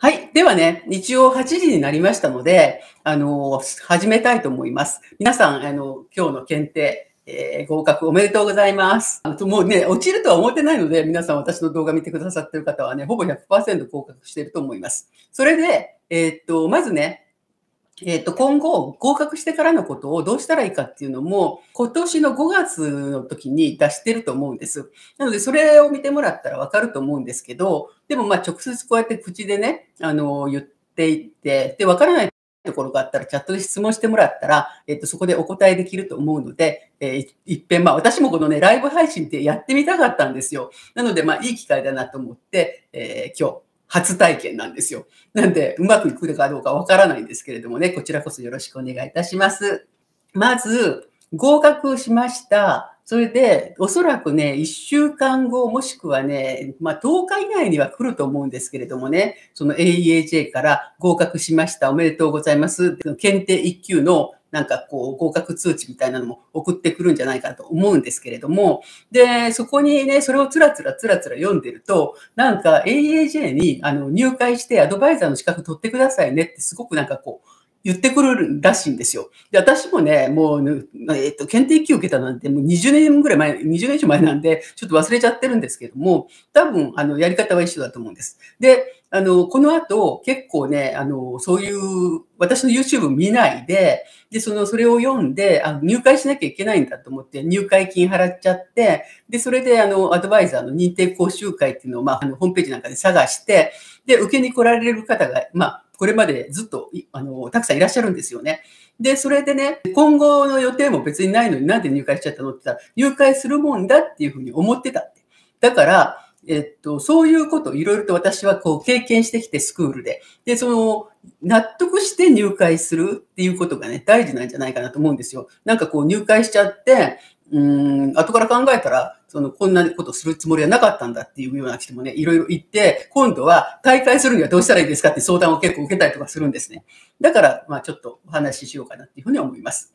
はい。ではね、日曜8時になりましたので、あの、始めたいと思います。皆さん、あの、今日の検定、えー、合格おめでとうございます。あともうね、落ちるとは思ってないので、皆さん私の動画見てくださってる方はね、ほぼ100%合格していると思います。それで、えー、っと、まずね、えっ、と、今後、合格してからのことをどうしたらいいかっていうのも、今年の5月の時に出してると思うんです。なので、それを見てもらったらわかると思うんですけど、でも、まあ、直接こうやって口でね、あの、言っていって、で、わからないところがあったら、チャットで質問してもらったら、えっ、と、そこでお答えできると思うので、え一いっぺん、ま私もこのね、ライブ配信ってやってみたかったんですよ。なので、まあ、いい機会だなと思って、え今日、初体験なんですよ。なんで、うまくいくかどうかわからないんですけれどもね、こちらこそよろしくお願いいたします。まず、合格しました。それで、おそらくね、1週間後、もしくはね、まあ、10日以内には来ると思うんですけれどもね、その AEAJ から合格しました、おめでとうございます、検定1級のなんかこう合格通知みたいなのも送ってくるんじゃないかと思うんですけれども、で、そこにね、それをつらつらつらつら読んでると、なんか AAJ にあの入会してアドバイザーの資格取ってくださいねってすごくなんかこう、言ってくるらしいんですよ。で、私もね、もう、えっと、検定1級受けたなんて、もう20年ぐらい前、20年以上前なんで、ちょっと忘れちゃってるんですけども、多分、あの、やり方は一緒だと思うんです。で、あの、この後、結構ね、あの、そういう、私の YouTube 見ないで、で、その、それを読んで、あの入会しなきゃいけないんだと思って、入会金払っちゃって、で、それで、あの、アドバイザーの認定講習会っていうのを、まあ、あの、ホームページなんかで探して、で、受けに来られる方が、まあ、これまでずっと、あの、たくさんいらっしゃるんですよね。で、それでね、今後の予定も別にないのになんで入会しちゃったのって言ったら、入会するもんだっていうふうに思ってたって。だから、えっと、そういうことをいろいろと私はこう経験してきてスクールで。で、その、納得して入会するっていうことがね、大事なんじゃないかなと思うんですよ。なんかこう入会しちゃって、うん、後から考えたら、その、こんなことするつもりはなかったんだっていうような人もね、いろいろ言って、今度は大会するにはどうしたらいいですかって相談を結構受けたりとかするんですね。だから、まあちょっとお話ししようかなっていうふうに思います。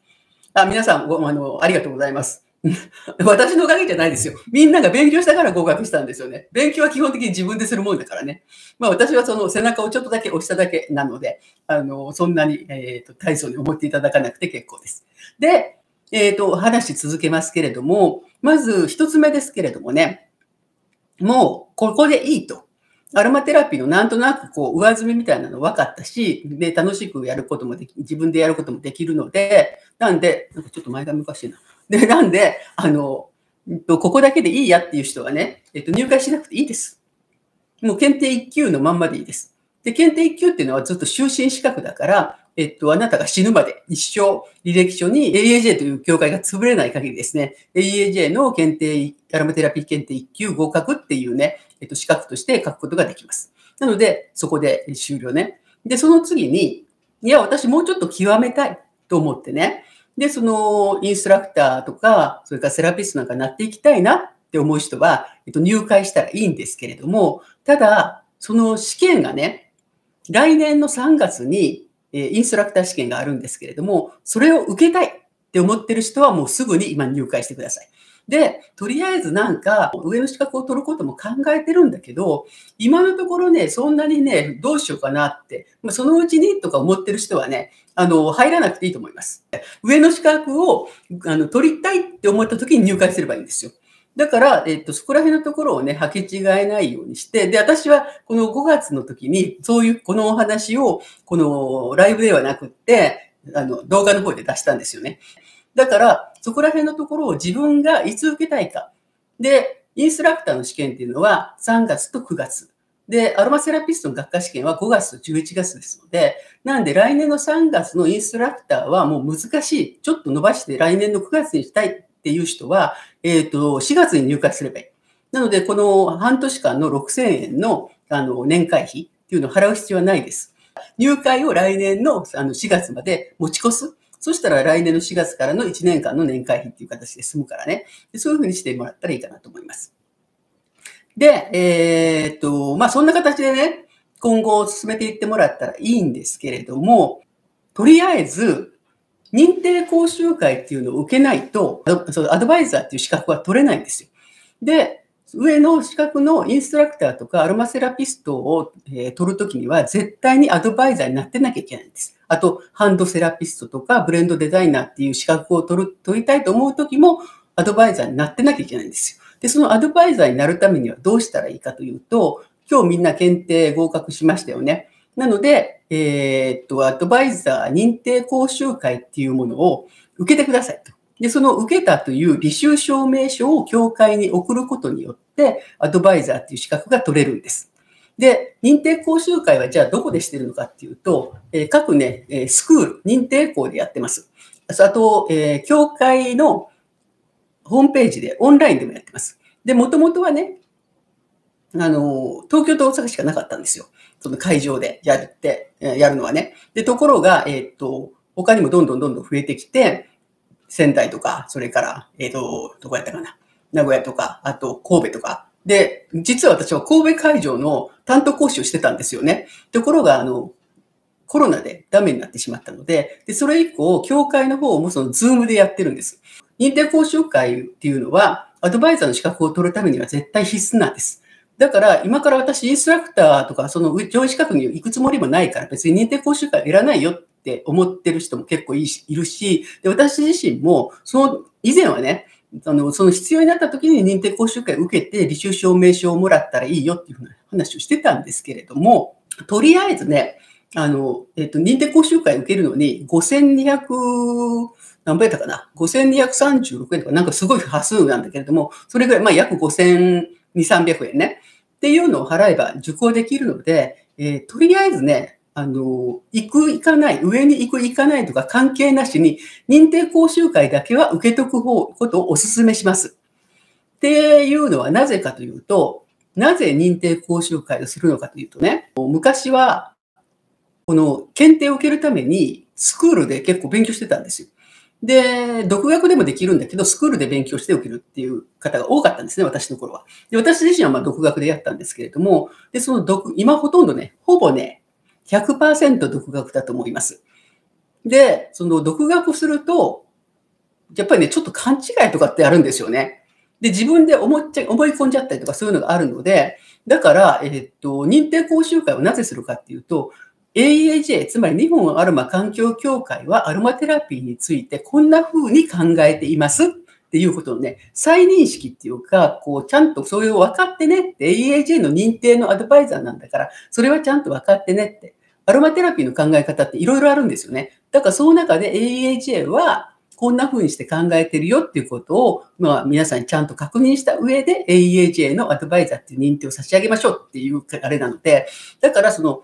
あ、皆さん、ごあの、ありがとうございます。私のおかげじゃないですよ。みんなが勉強したから合格したんですよね。勉強は基本的に自分でするもんだからね。まあ私はその背中をちょっとだけ押しただけなので、あの、そんなに、えっ、ー、と、大層に思っていただかなくて結構です。で、えっ、ー、と、話し続けますけれども、まず一つ目ですけれどもね、もうここでいいと。アロマテラピーのなんとなくこう上積みみたいなの分かったし、で、楽しくやることもでき、自分でやることもできるので、なんで、なんかちょっと前が難しいな。で、なんで、あの、ここだけでいいやっていう人はね、えっと、入会しなくていいです。もう検定1級のまんまでいいです。で、検定1級っていうのはずっと終身資格だから、えっと、あなたが死ぬまで一生履歴書に AAJ という協会が潰れない限りですね、AAJ の検定、アラマテラピー検定1級合格っていうね、えっと、資格として書くことができます。なので、そこで終了ね。で、その次に、いや、私もうちょっと極めたいと思ってね、で、そのインストラクターとか、それからセラピストなんかになっていきたいなって思う人は、えっと、入会したらいいんですけれども、ただ、その試験がね、来年の3月に、えインストラクター試験があるんですけれども、それを受けたいって思ってる人はもうすぐに今入会してください。で、とりあえずなんか、上の資格を取ることも考えてるんだけど、今のところね、そんなにね、どうしようかなって、そのうちにとか思ってる人はね、あの、入らなくていいと思います。上の資格をあの取りたいって思った時に入会すればいいんですよ。だから、えっと、そこら辺のところをね、履き違えないようにして、で、私はこの5月の時に、そういう、このお話を、このライブではなくって、あの、動画の方で出したんですよね。だから、そこら辺のところを自分がいつ受けたいか。で、インストラクターの試験っていうのは3月と9月。で、アロマセラピストの学科試験は5月と11月ですので、なんで来年の3月のインストラクターはもう難しい。ちょっと伸ばして来年の9月にしたいっていう人は、えっ、ー、と、4月に入会すればいい。なので、この半年間の6000円のあの年会費っていうのを払う必要はないです。入会を来年のあの4月まで持ち越す。そしたら来年の4月からの1年間の年会費っていう形で済むからね。でそういうふうにしてもらったらいいかなと思います。で、えー、っと、まあ、そんな形でね、今後進めていってもらったらいいんですけれども、とりあえず、認定講習会っていうのを受けないと、アドバイザーっていう資格は取れないんですよ。で、上の資格のインストラクターとかアロマセラピストを、えー、取るときには絶対にアドバイザーになってなきゃいけないんです。あと、ハンドセラピストとかブレンドデザイナーっていう資格を取る、取りたいと思うときもアドバイザーになってなきゃいけないんですよ。で、そのアドバイザーになるためにはどうしたらいいかというと、今日みんな検定合格しましたよね。なので、えー、っと、アドバイザー認定講習会っていうものを受けてくださいと。で、その受けたという履修証明書を教会に送ることによっ、アドバイザーっていう資格が取れるんです。で、認定講習会はじゃあどこでしてるのかっていうと、え各ね、えスクール、認定校でやってます。あと、えー、教会のホームページで、オンラインでもやってます。で、もともとはね、あの、東京と大阪しかなかったんですよ。その会場でやって、やるのはね。で、ところが、えっ、と、他にもどんどんどんどん増えてきて、仙台とか、それから、えっ、と、どこやったかな。名古屋とか、あと神戸とか。で、実は私は神戸会場の担当講師をしてたんですよね。ところが、あの、コロナでダメになってしまったので、で、それ以降、教会の方もそのズームでやってるんです。認定講習会っていうのは、アドバイザーの資格を取るためには絶対必須なんです。だから、今から私、インストラクターとか、その上位資格に行くつもりもないから、別に認定講習会いらないよって思ってる人も結構いるし、で私自身も、その以前はね、あのその必要になった時に認定講習会を受けて履修証明書をもらったらいいよっていうふうな話をしてたんですけれどもとりあえずねあの、えっと、認定講習会を受けるのに5200何倍だったかな5236円とかなんかすごい波数なんだけれどもそれぐらい、まあ、約5200300円ねっていうのを払えば受講できるので、えー、とりあえずねあの、行く、行かない、上に行く、行かないとか関係なしに、認定講習会だけは受けとく方、ことをお勧めします。っていうのはなぜかというと、なぜ認定講習会をするのかというとね、昔は、この検定を受けるために、スクールで結構勉強してたんですよ。で、独学でもできるんだけど、スクールで勉強して受けるっていう方が多かったんですね、私の頃は。で、私自身はま独学でやったんですけれども、で、その独、今ほとんどね、ほぼね、100%独学だと思います。で、その独学すると、やっぱりね、ちょっと勘違いとかってあるんですよね。で、自分で思っちゃ思い込んじゃったりとかそういうのがあるので、だから、えっと、認定講習会をなぜするかっていうと、a a j つまり日本アルマ環境協会はアロマテラピーについてこんな風に考えていますっていうことのね、再認識っていうか、こう、ちゃんとそれを分かってねって、EAJ の認定のアドバイザーなんだから、それはちゃんと分かってねって。アロマテラピーの考え方っていろいろあるんですよね。だからその中で a e j はこんな風にして考えてるよっていうことを、まあ皆さんにちゃんと確認した上で a e j のアドバイザーっていう認定を差し上げましょうっていうあれなので、だからその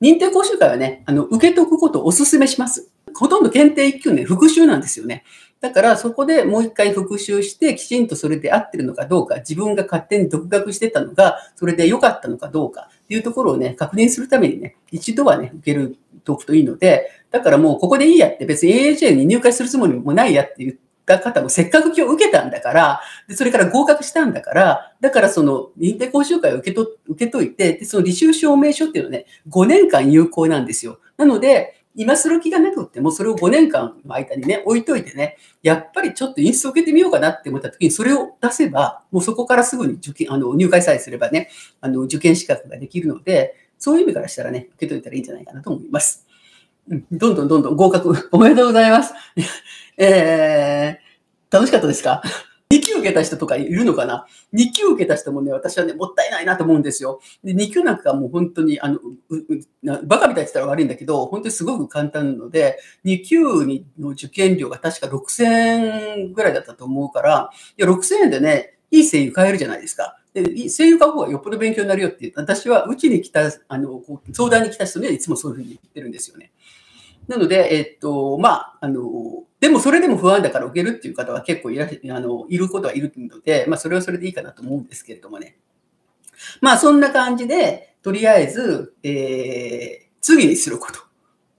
認定講習会はね、あの、受けとくことをお勧めします。ほとんど検定1級ね、復習なんですよね。だからそこでもう一回復習して、きちんとそれで合ってるのかどうか、自分が勝手に独学してたのが、それで良かったのかどうかっていうところをね、確認するためにね、一度はね、受けるとくといいので、だからもうここでいいやって、別に AAJ に入会するつもりもないやって言った方も、せっかく今日受けたんだから、でそれから合格したんだから、だからその認定講習会を受けと受けといてで、その履修証明書っていうのはね、5年間有効なんですよ。なので、今する気がなくっても、それを5年間の間にね、置いといてね、やっぱりちょっとインストを受けてみようかなって思った時に、それを出せば、もうそこからすぐに受験、あの入会さえすればね、あの受験資格ができるので、そういう意味からしたらね、受けといたらいいんじゃないかなと思います。うん、どんどんどんどん合格、おめでとうございます。えー、楽しかったですか2級受けた人とかいるのかな ?2 級受けた人もね、私はね、もったいないなと思うんですよ。で、2級なんかもう本当に、あの、バカみたいって言ったら悪いんだけど、本当にすごく簡単なので、2級の受験料が確か6000円ぐらいだったと思うから、いや、6000円でね、いい声優買えるじゃないですか。で声優買う方がよっぽど勉強になるよって、私はうちに来た、あの、相談に来た人にはいつもそういうふうに言ってるんですよね。なので、えっと、まあ、あの、でもそれでも不安だから受けるっていう方は結構いらあのいることはいるので、まあ、それはそれでいいかなと思うんですけれどもね。まあ、そんな感じで、とりあえず、えー、次にすること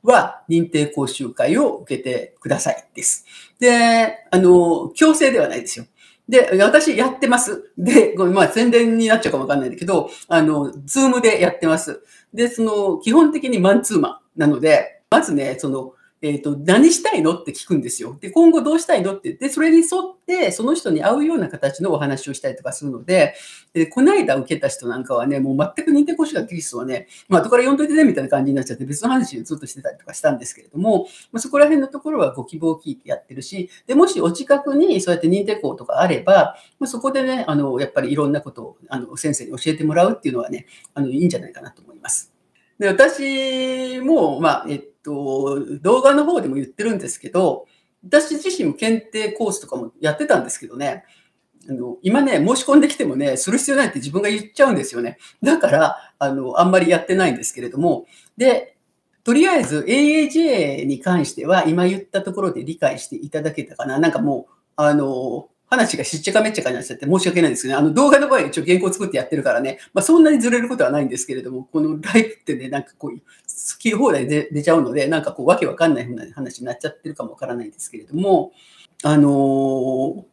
は認定講習会を受けてくださいです。で、あの、強制ではないですよ。で、私やってます。で、まあ宣伝になっちゃうかもわかんないんだけど、あの、ズームでやってます。で、その、基本的にマンツーマンなので、まずね、その、えーと、何したいのって聞くんですよ。で、今後どうしたいのってで、それに沿って、その人に合うような形のお話をしたりとかするので、でこの間受けた人なんかはね、もう全く認定講師学ストはね、まあ、後から読んどいてねみたいな感じになっちゃって、別の話をずっとしてたりとかしたんですけれども、まあ、そこら辺のところはご希望を聞いてやってるし、でもしお近くにそうやって認定校とかあれば、まあ、そこでね、あのやっぱりいろんなことをあの先生に教えてもらうっていうのはね、あのいいんじゃないかなと思います。で、私も、まあ、えっと、動画の方でも言ってるんですけど、私自身も検定コースとかもやってたんですけどね、あの今ね、申し込んできてもね、する必要ないって自分が言っちゃうんですよね。だから、あの、あんまりやってないんですけれども、で、とりあえず AAJ に関しては、今言ったところで理解していただけたかな。なんかもう、あの、話がしっちゃかめっちゃかになっちゃって申し訳ないですね。あの動画の場合一応原稿作ってやってるからね、まあ、そんなにずれることはないんですけれども、このライブってね、なんかこう、好き放題で出ちゃうので、なんかこう、わけわかんないふうな話になっちゃってるかもわからないんですけれども、あのー、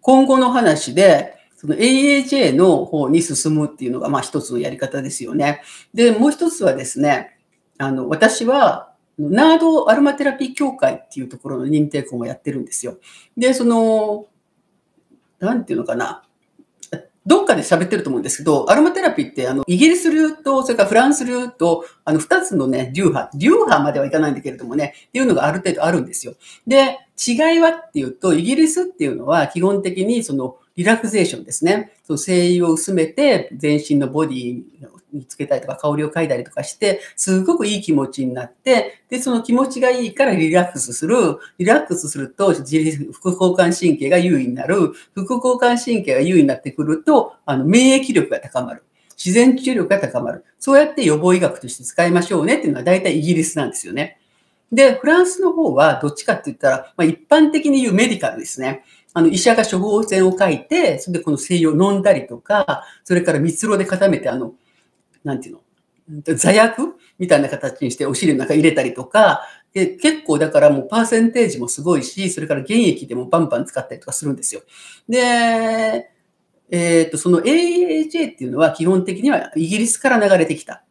今後の話で、その AAJ の方に進むっていうのが、まあ一つのやり方ですよね。で、もう一つはですね、あの、私は、ナードアルマテラピー協会っていうところの認定校もやってるんですよ。で、その、なんていうのかな。どっかで喋ってると思うんですけど、アロマテラピーって、あの、イギリス流と、それからフランス流と、あの、二つのね、流派、流派まではいかないんだけれどもね、っていうのがある程度あるんですよ。で、違いはっていうと、イギリスっていうのは基本的に、その、リラクゼーションですね。その精油を薄めて、全身のボディ見つけたりとか、香りを嗅いだりとかして、すごくいい気持ちになって、で、その気持ちがいいからリラックスする。リラックスすると、副交感神経が優位になる。副交感神経が優位になってくると、あの、免疫力が高まる。自然治癒力が高まる。そうやって予防医学として使いましょうねっていうのは大体イギリスなんですよね。で、フランスの方はどっちかって言ったら、まあ、一般的に言うメディカルですね。あの、医者が処方箋を書いて、それでこの西洋を飲んだりとか、それから蜜蝋で固めて、あの、なんていうの、座薬みたいな形にしてお尻の中入れたりとか、で結構だからもうパーセンテージもすごいし、それから原液でもバンバン使ったりとかするんですよ。で、えっ、と、その AHA っていうのは基本的にはイギリスから流れてきた。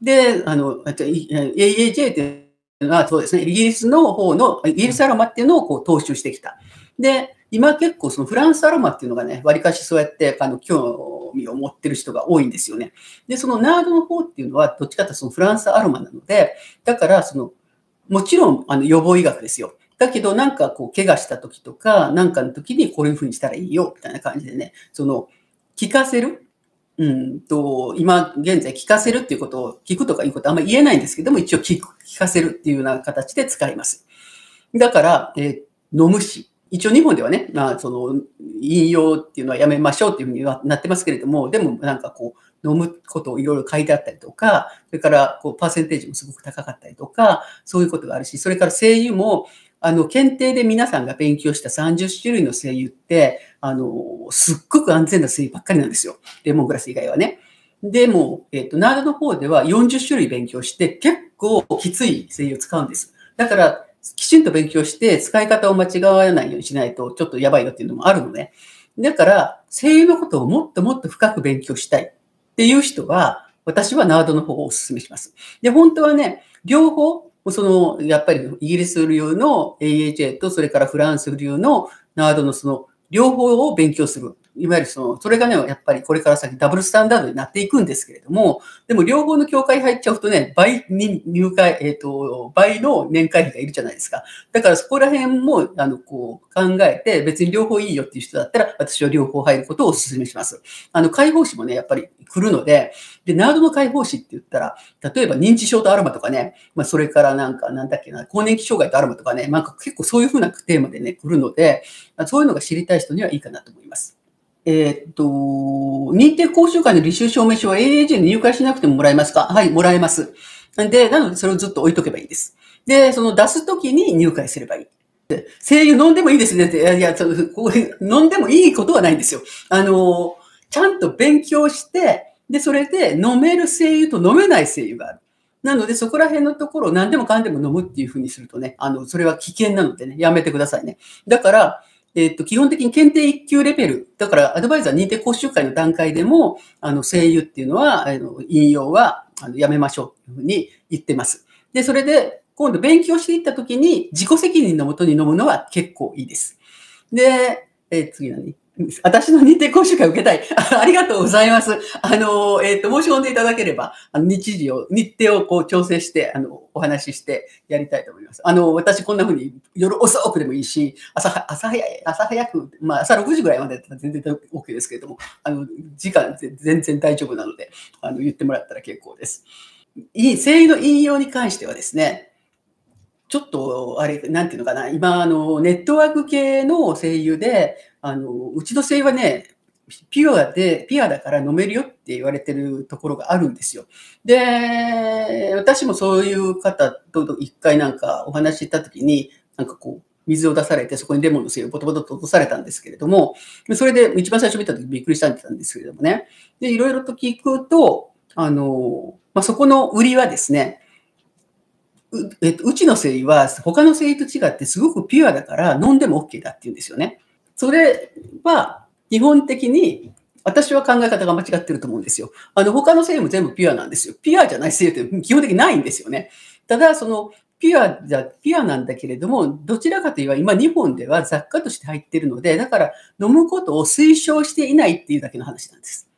で、あの、AHA っていうのはそうですね、イギリスの方の、イギリスアロマっていうのをこう踏襲してきた。で、今結構そのフランスアロマっていうのがね、わりかしそうやって、あの、今日、興味を持ってる人が多いんですよね。で、そのナードの方っていうのは、どっちかというとそのフランスアロマなので、だからその、もちろんあの予防医学ですよ。だけど、なんかこう、怪我した時とか、なんかの時にこういうふうにしたらいいよ、みたいな感じでね、その、聞かせる。うんと、今現在聞かせるっていうことを、聞くとかいうことはあんまり言えないんですけども、一応聞く、聞かせるっていうような形で使います。だから、えー、飲むし、一応日本ではね、まあ、その引用っていうのはやめましょうっていうふうにはなってますけれども、でもなんかこう、飲むことをいろいろ書いてあったりとか、それからこうパーセンテージもすごく高かったりとか、そういうことがあるし、それから声優も、あの、検定で皆さんが勉強した30種類の声優って、あの、すっごく安全な声優ばっかりなんですよ。レモングラス以外はね。でも、えっ、と、ナードの方では40種類勉強して、結構きつい声優を使うんです。だから、きちんと勉強して使い方を間違わないようにしないとちょっとやばいよっていうのもあるのね。だから、声優のことをもっともっと深く勉強したいっていう人は、私はナードの方をお勧めします。で、本当はね、両方、その、やっぱりイギリス流の AHA と、それからフランス流のナードのその、両方を勉強する。いわゆるその、それがね、やっぱりこれから先ダブルスタンダードになっていくんですけれども、でも両方の協会入っちゃうとね、倍に入会、えっ、ー、と、倍の年会費がいるじゃないですか。だからそこら辺も、あの、こう、考えて、別に両方いいよっていう人だったら、私は両方入ることをお勧めします。あの、解放誌もね、やっぱり来るので、で、ナードの解放誌って言ったら、例えば認知症とアロマとかね、まあ、それからなんか、なんだっけな、更年期障害とアロマとかね、なんか結構そういうふうなテーマでね、来るので、そういうのが知りたい人にはいいかなと思います。えー、っと、認定講習会の履修証明書は a a g に入会しなくてももらえますかはい、もらえます。で、なのでそれをずっと置いとけばいいです。で、その出すときに入会すればいい。声優飲んでもいいですねって、いや、いや、こう飲んでもいいことはないんですよ。あの、ちゃんと勉強して、で、それで飲める声優と飲めない声優がある。なので、そこら辺のところを何でもかんでも飲むっていうふうにするとね、あの、それは危険なのでね、やめてくださいね。だから、えっと、基本的に検定1級レベル、だからアドバイザー認定講習会の段階でも、あの、声優っていうのは、あの引用はあのやめましょうというふうに言ってます。で、それで、今度勉強していったときに、自己責任のもとに飲むのは結構いいです。で、え次何私の認定講習会受けたい。ありがとうございます。あの、えっ、ー、と、申し込んでいただければ、あの日時を、日程をこう調整して、あの、お話ししてやりたいと思います。あの、私こんな風に夜遅くでもいいし、朝、朝早い、朝早く、まあ朝6時ぐらいまでだったら全然 OK ですけれども、あの、時間全然大丈夫なので、あの、言ってもらったら結構です。いい、声優の引用に関してはですね、ちょっと、あれ、なんていうのかな、今、あの、ネットワーク系の声優で、あの、うちの声優はね、ピュアで、ピュアだから飲めるよって言われてるところがあるんですよ。で、私もそういう方と一回なんかお話ししたときに、なんかこう、水を出されて、そこにレモンの精をボトボトと落とされたんですけれども、それで一番最初見た時びっくりしたんですけれどもね。で、いろいろと聞くと、あの、まあ、そこの売りはですね、えっと、うちの生理は他の生理と違ってすごくピュアだから飲んでも OK だって言うんですよね。それは基本的に私は考え方が間違ってると思うんですよ。あの他の生理も全部ピュアなんですよ。ピュアじゃない生理って基本的にないんですよね。ただそのピュアじゃ、ピュアなんだけれども、どちらかといえば今日本では雑貨として入ってるので、だから飲むことを推奨していないっていうだけの話なんです。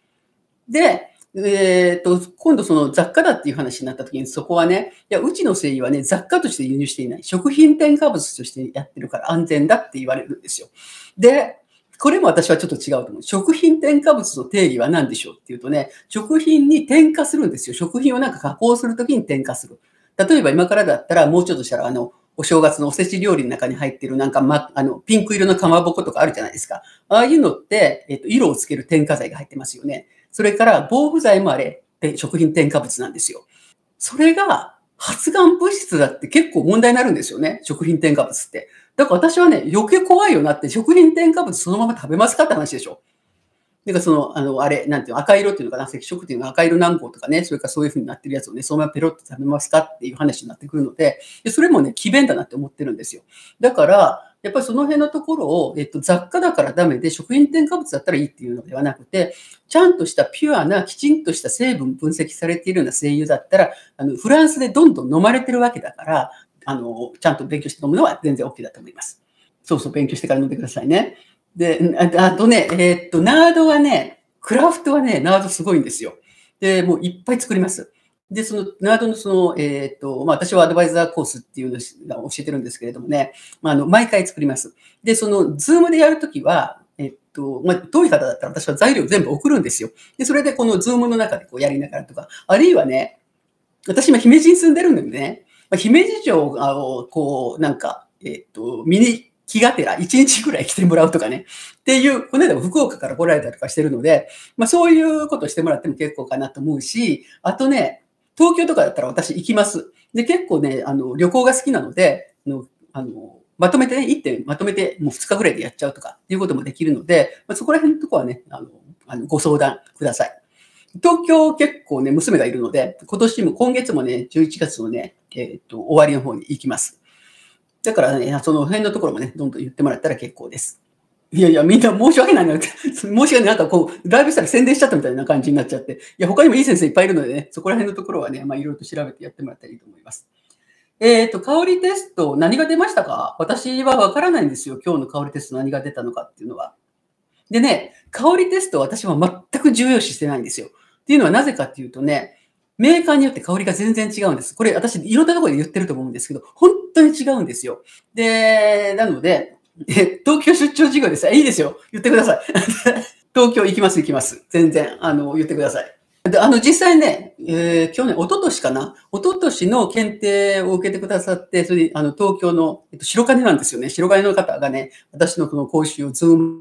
で、えっ、ー、と、今度その雑貨だっていう話になった時に、そこはね、いや、うちの製油はね、雑貨として輸入していない。食品添加物としてやってるから安全だって言われるんですよ。で、これも私はちょっと違うと思う。食品添加物の定義は何でしょうっていうとね、食品に添加するんですよ。食品をなんか加工するときに添加する。例えば今からだったら、もうちょっとしたら、あの、お正月のおせち料理の中に入ってるなんか、ま、あの、ピンク色のかまぼことかあるじゃないですか。ああいうのって、えっ、ー、と、色をつける添加剤が入ってますよね。それから防腐剤もあれ、で食品添加物なんですよ。それが発がん物質だって結構問題になるんですよね。食品添加物って。だから私はね、余計怖いよなって、食品添加物そのまま食べますかって話でしょ。だからその、あの、あれ、なんていうの、赤色っていうのかな、赤色っていうの赤色軟膏とかね、それからそういうふうになってるやつをね、そのままペロッと食べますかっていう話になってくるので、でそれもね、奇弁だなって思ってるんですよ。だから、やっぱりその辺のところを、えっと、雑貨だからダメで、食品添加物だったらいいっていうのではなくて、ちゃんとしたピュアな、きちんとした成分分析されているような精油だったら、あのフランスでどんどん飲まれてるわけだから、あのちゃんと勉強して飲むのは全然 OK だと思います。そうそう、勉強してから飲んでくださいね。で、あとね、えー、っと、ナードはね、クラフトはね、ナードすごいんですよ。で、もういっぱい作ります。で、その、ナードのその、えっ、ー、と、まあ、私はアドバイザーコースっていうのを教えてるんですけれどもね、まあ、あの、毎回作ります。で、その、ズームでやるときは、えっと、まあ、遠い方だったら私は材料全部送るんですよ。で、それでこのズームの中でこうやりながらとか、あるいはね、私今姫路に住んでるんでね、まあ、姫路城をこう、なんか、えっと、見に気がてら1日ぐらい来てもらうとかね。っていう、この間も福岡から来られたりとかしてるので、まあそういうことしてもらっても結構かなと思うし、あとね、東京とかだったら私行きます。で、結構ね、あの、旅行が好きなので、のあの、まとめてね、1点まとめてもう2日ぐらいでやっちゃうとかいうこともできるので、まあ、そこら辺のとこはね、あの、あのご相談ください。東京結構ね、娘がいるので、今年も今月もね、11月のね、えっ、ー、と、終わりの方に行きます。だからね、その辺のところもね、どんどん言ってもらったら結構です。いやいや、みんな申し訳ないな。申し訳ない。なんかこう、だいぶしたら宣伝しちゃったみたいな感じになっちゃって。いや、他にもいい先生いっぱいいるのでね、そこら辺のところはね、まあ、いろいろと調べてやってもらったらいいと思います。えっ、ー、と、香りテスト、何が出ましたか私はわからないんですよ。今日の香りテスト何が出たのかっていうのは。でね、香りテスト私は全く重要視してないんですよ。っていうのはなぜかっていうとね、メーカーによって香りが全然違うんです。これ私、いろんなところで言ってると思うんですけど、本当に違うんですよ。で、なので、え、東京出張事業です。いいですよ。言ってください。東京行きます、行きます。全然、あの、言ってください。で、あの、実際ね、えー、去年、一昨年かな一昨年の検定を受けてくださって、それで、あの、東京の、えっと、白金なんですよね。白金の方がね、私のこの講習をズーム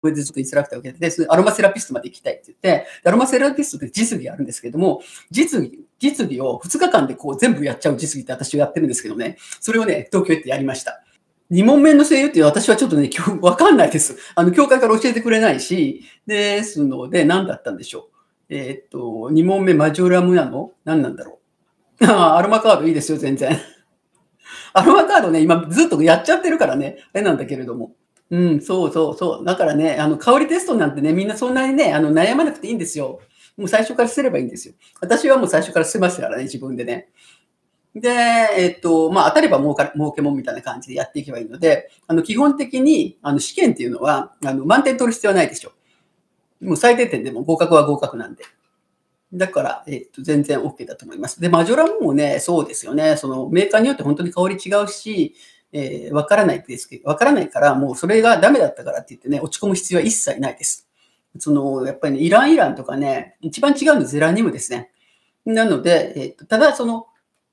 これでちょっとインストラクターを受けて、アロマセラピストまで行きたいって言って、アロマセラピストって実技あるんですけども、実技、実技を2日間でこう全部やっちゃう実技って私はやってるんですけどね、それをね、東京行ってやりました。2問目の声優って私はちょっとね、今日 わかんないです。あの、教会から教えてくれないし、ですので、何だったんでしょう。えー、っと、2問目、マジョラムなの何なんだろう。あアロマカードいいですよ、全然。アロマカードね、今ずっとやっちゃってるからね、あれなんだけれども。うん、そうそうそう。だからね、あの、香りテストなんてね、みんなそんなにね、あの、悩まなくていいんですよ。もう最初からすればいいんですよ。私はもう最初からしてますからね、自分でね。で、えっと、まあ、当たれば儲か、儲けもんみたいな感じでやっていけばいいので、あの、基本的に、あの、試験っていうのは、あの、満点取る必要はないでしょ。もう最低点でも合格は合格なんで。だから、えっと、全然 OK だと思います。で、マジョラムもね、そうですよね。その、メーカーによって本当に香り違うし、えー、わからないですけど、わからないから、もうそれがダメだったからって言ってね、落ち込む必要は一切ないです。その、やっぱりね、イランイランとかね、一番違うのゼラニウムですね。なので、えっと、ただ、その、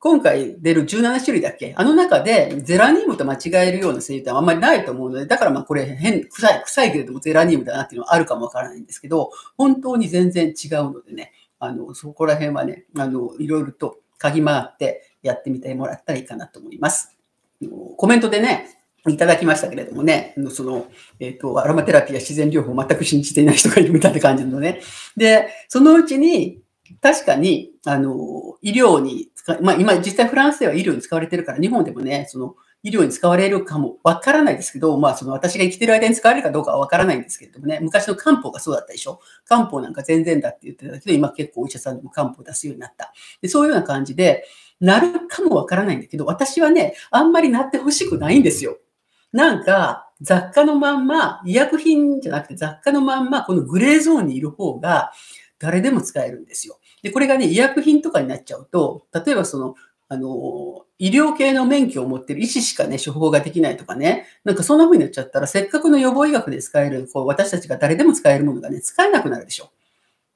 今回出る17種類だっけあの中でゼラニウムと間違えるような生理はあんまりないと思うので、だからまあこれ変、臭い、臭いけれどもゼラニウムだなっていうのはあるかもわからないんですけど、本当に全然違うのでね、あの、そこら辺はね、あの、いろいろと嗅ぎ回ってやってみてもらったらいいかなと思います。コメントでね、いただきましたけれどもね、その、えっ、ー、と、アロマテラピーや自然療法を全く信じていない人がいるみたいな感じのね。で、そのうちに、確かに、あの、医療にまあ、今、実際フランスでは医療に使われてるから、日本でもね、その医療に使われるかもわからないですけど、まあ、その私が生きてる間に使われるかどうかはわからないんですけれどもね、昔の漢方がそうだったでしょ。漢方なんか全然だって言ってたけど、今結構お医者さんでも漢方出すようになった。でそういうような感じで、なるかもわからないんだけど、私はね、あんまりなってほしくないんですよ。なんか、雑貨のまんま、医薬品じゃなくて雑貨のまんま、このグレーゾーンにいる方が、誰でも使えるんですよ。で、これがね、医薬品とかになっちゃうと、例えばその、あの、医療系の免許を持ってる医師しかね、処方ができないとかね、なんかそんな風になっちゃったら、せっかくの予防医学で使える、こう、私たちが誰でも使えるものがね、使えなくなるでしょ。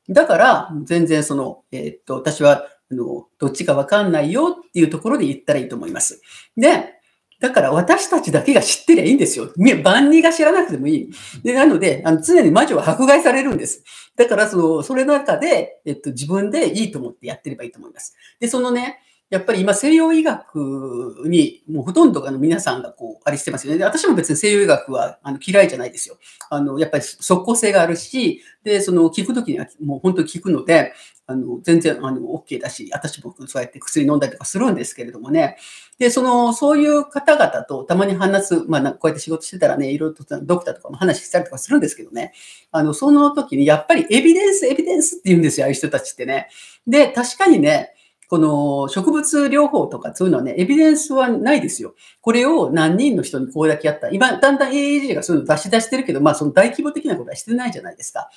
だから、全然その、えー、っと、私は、あの、どっちかわかんないよっていうところで言ったらいいと思います。で、だから私たちだけが知ってりゃいいんですよ。万人が知らなくてもいい。で、なので、あの常に魔女は迫害されるんです。だから、その、それの中で、えっと、自分でいいと思ってやってればいいと思います。で、そのね、やっぱり今西洋医学にもうほとんどあの皆さんがこうありしてますよね。私も別に西洋医学はあの嫌いじゃないですよ。あのやっぱり即効性があるし、でその聞くときにはもう本当に聞くので、あの全然あの OK だし、私もそうやって薬飲んだりとかするんですけれどもね。で、そのそういう方々とたまに話す、まあ、こうやって仕事してたらね、いろいろとドクターとかも話したりとかするんですけどね、あのその時にやっぱりエビデンス、エビデンスって言うんですよ、ああいう人たちってね。で、確かにね、この植物療法とかそういうのはね、エビデンスはないですよ。これを何人の人にこれだけやった。今、だんだん AAG がそういうの出し出してるけど、まあその大規模的なことはしてないじゃないですか。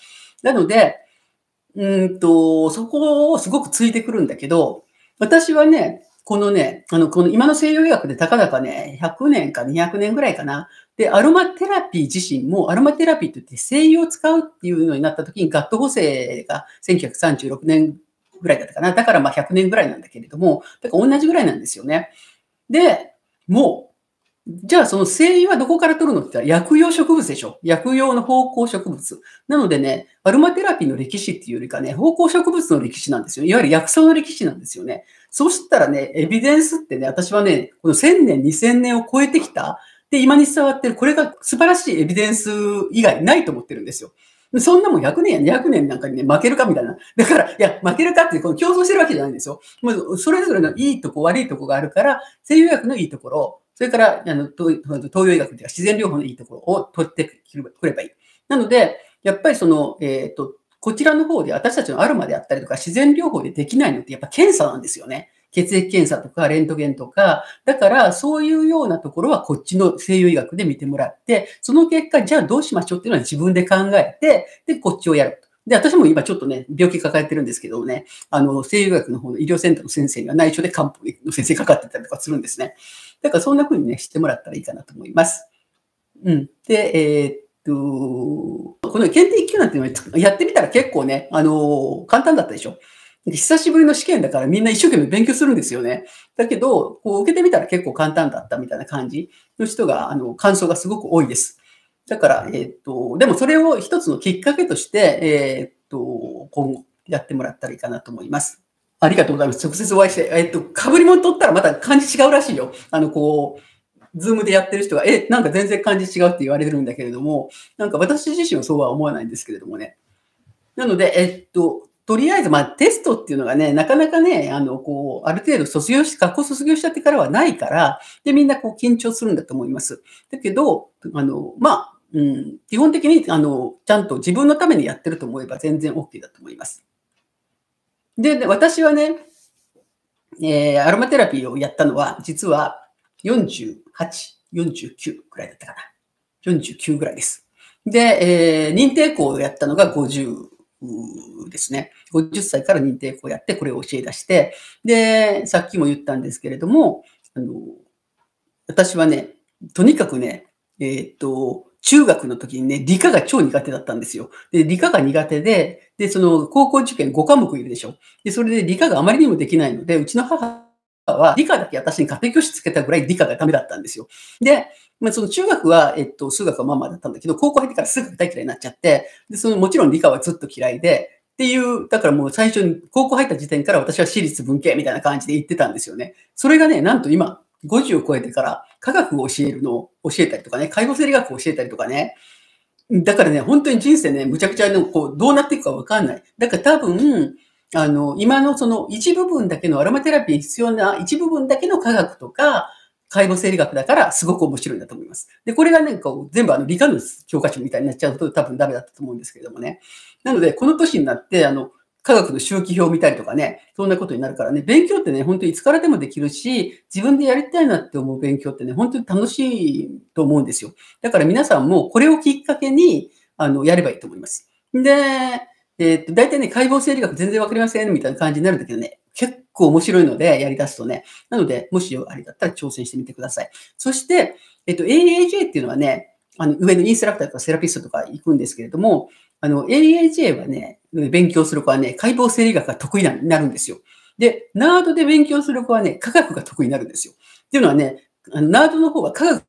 なので、うんと、そこをすごくついてくるんだけど、私はね、このね、あの、この今の西洋医学でたかだかね、100年か200年ぐらいかな。で、アロマテラピー自身も、アロマテラピーって言って精油を使うっていうのになった時に、ガット補正が1936年ぐらいだったかな。だからまあ100年ぐらいなんだけれども、だから同じぐらいなんですよね。で、もう、じゃあその精油はどこから取るのって言ったら薬用植物でしょ。薬用の芳香植物。なのでね、アルマテラピーの歴史っていうよりかね、芳香植物の歴史なんですよ。いわゆる薬草の歴史なんですよね。そうしたらね、エビデンスってね、私はね、この1000年、2000年を超えてきた、で、今に伝わってる、これが素晴らしいエビデンス以外ないと思ってるんですよ。そんなもん100年や200年なんかにね、負けるかみたいな。だから、いや、負けるかっていう、この競争してるわけじゃないんですよ。もう、それぞれのいいとこ、悪いとこがあるから、西洋医学のいいところ、それから、あの、東洋医学っていうか、自然療法のいいところを取ってくればいい。なので、やっぱりその、えっ、ー、と、こちらの方で私たちのアルマであったりとか、自然療法でできないのって、やっぱ検査なんですよね。血液検査とかレントゲンとか、だからそういうようなところはこっちの西洋医学で見てもらって、その結果、じゃあどうしましょうっていうのは自分で考えて、で、こっちをやる。で、私も今ちょっとね、病気抱えてるんですけどね、あの、洋医学の方の医療センターの先生には内緒で漢方の先生かかってたりとかするんですね。だからそんな風にね、してもらったらいいかなと思います。うん。で、えー、っと、この検定1級なんていうのやってみたら結構ね、あのー、簡単だったでしょ。久しぶりの試験だからみんな一生懸命勉強するんですよね。だけど、こう受けてみたら結構簡単だったみたいな感じの人が、あの、感想がすごく多いです。だから、えっ、と、でもそれを一つのきっかけとして、えっ、と、今後やってもらったらいいかなと思います。ありがとうございます。直接お会いして。えっ、と、被り物取ったらまた漢字違うらしいよ。あの、こう、ズームでやってる人が、え、なんか全然漢字違うって言われてるんだけれども、なんか私自身はそうは思わないんですけれどもね。なので、えっと、とりあえず、まあ、テストっていうのがね、なかなかね、あの、こう、ある程度卒業し、学校卒業しちゃってからはないから、で、みんなこう緊張するんだと思います。だけど、あの、まあ、うん、基本的に、あの、ちゃんと自分のためにやってると思えば全然 OK だと思います。で、で私はね、えー、アロマテラピーをやったのは、実は48、49くらいだったかな。49ぐらいです。で、えー、認定校をやったのが50ですね、50歳から認定校やってこれを教え出して、で、さっきも言ったんですけれども、あの私はね、とにかくね、えっ、と、中学の時にね、理科が超苦手だったんですよ。で、理科が苦手で、で、その、高校受験5科目いるでしょ。で、それで理科があまりにもできないので、うちの母は理科だけ私に家庭教師つけたぐらい理科がダメだったんですよ。で、まあ、その中学は、えっと、数学はまあまあだったんだけど、高校入ってから数学大嫌いになっちゃって、で、そのもちろん理科はずっと嫌いで、っていう、だからもう最初に高校入った時点から私は私立文系みたいな感じで言ってたんですよね。それがね、なんと今、50を超えてから科学を教えるのを教えたりとかね、介護生理学を教えたりとかね、だからね、本当に人生ね、むちゃくちゃ、ね、こう、どうなっていくかわかんない。だから多分、あの、今のその一部分だけのアロマテラピーに必要な一部分だけの科学とか、解剖生理学だからすごく面白いんだと思います。で、これがなんか全部あの理科の教科書みたいになっちゃうと多分ダメだったと思うんですけれどもね。なので、この年になって、あの、科学の周期表を見たりとかね、そんなことになるからね、勉強ってね、本当にいつからでもできるし、自分でやりたいなって思う勉強ってね、本当に楽しいと思うんですよ。だから皆さんもこれをきっかけに、あの、やればいいと思います。で、えっ、と、大体ね、解剖生理学全然わかりませんみたいな感じになるんだけどね、結構面白いのでやり出すとね、なので、もしあれだったら挑戦してみてください。そして、えっ、と、AAJ っていうのはね、あの、上のインストラクターとかセラピストとか行くんですけれども、あの、AAJ はね、勉強する子はね、解剖生理学が得意になるんですよ。で、ナードで勉強する子はね、科学が得意になるんですよ。っていうのはね、あのナードの方は科学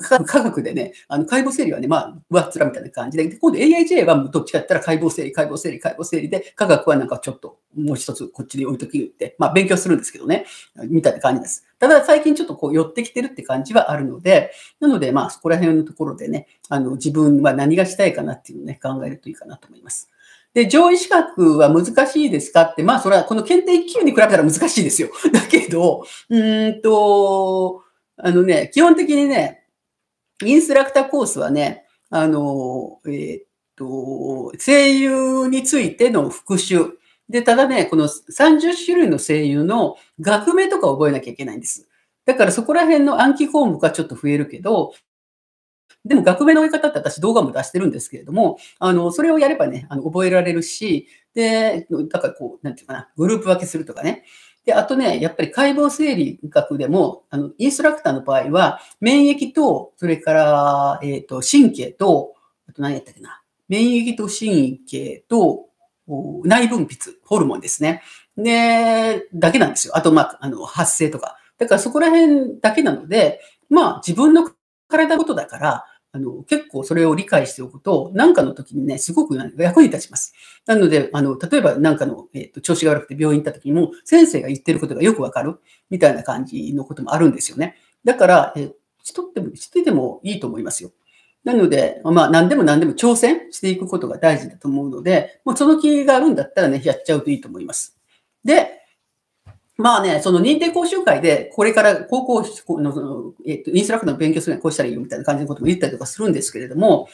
科学でね、あの解剖整理はね、まあ、上っ面みたいな感じで、で今度 AIJ はどっちかやったら解剖整理、解剖整理、解剖整理で、科学はなんかちょっともう一つこっちに置いときって、まあ、勉強するんですけどね、みたいな感じです。ただ最近ちょっとこう寄ってきてるって感じはあるので、なのでまあそこら辺のところでね、あの自分は何がしたいかなっていうのをね、考えるといいかなと思います。で、上位資格は難しいですかって、まあそれはこの検定1級に比べたら難しいですよ。だけど、うんと、あのね、基本的にね、インストラクターコースはね、あの、えー、っと、声優についての復習。で、ただね、この30種類の声優の学名とか覚えなきゃいけないんです。だからそこら辺の暗記項目がちょっと増えるけど、でも学名の追い方って私動画も出してるんですけれども、あの、それをやればね、あの覚えられるし、で、だからこう、なんていうかな、グループ分けするとかね。で、あとね、やっぱり解剖生理学でも、あの、インストラクターの場合は、免疫と、それから、えっ、ー、と、神経と、あと何やったっけな、免疫と神経と、内分泌、ホルモンですね。で、だけなんですよ。あと、まあ、あの、発生とか。だからそこら辺だけなので、まあ、自分の体のことだから、あの結構それを理解しておくと、何かの時にね、すごく役に立ちます。なので、あの例えば何かの、えーと、調子が悪くて病院行った時にも、先生が言ってることがよくわかるみたいな感じのこともあるんですよね。だから、えー、知っても知ててもいいと思いますよ。なので、まあ、何でも何でも挑戦していくことが大事だと思うので、もうその気があるんだったらね、やっちゃうといいと思います。まあね、その認定講習会で、これから高校の、そのえっと、インストラクターの勉強するにはこうしたらいいよみたいな感じのことも言ったりとかするんですけれども、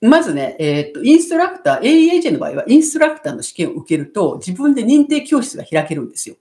まずね、えっと、インストラクター、a e h j の場合は、インストラクターの試験を受けると、自分で認定教室が開けるんですよ。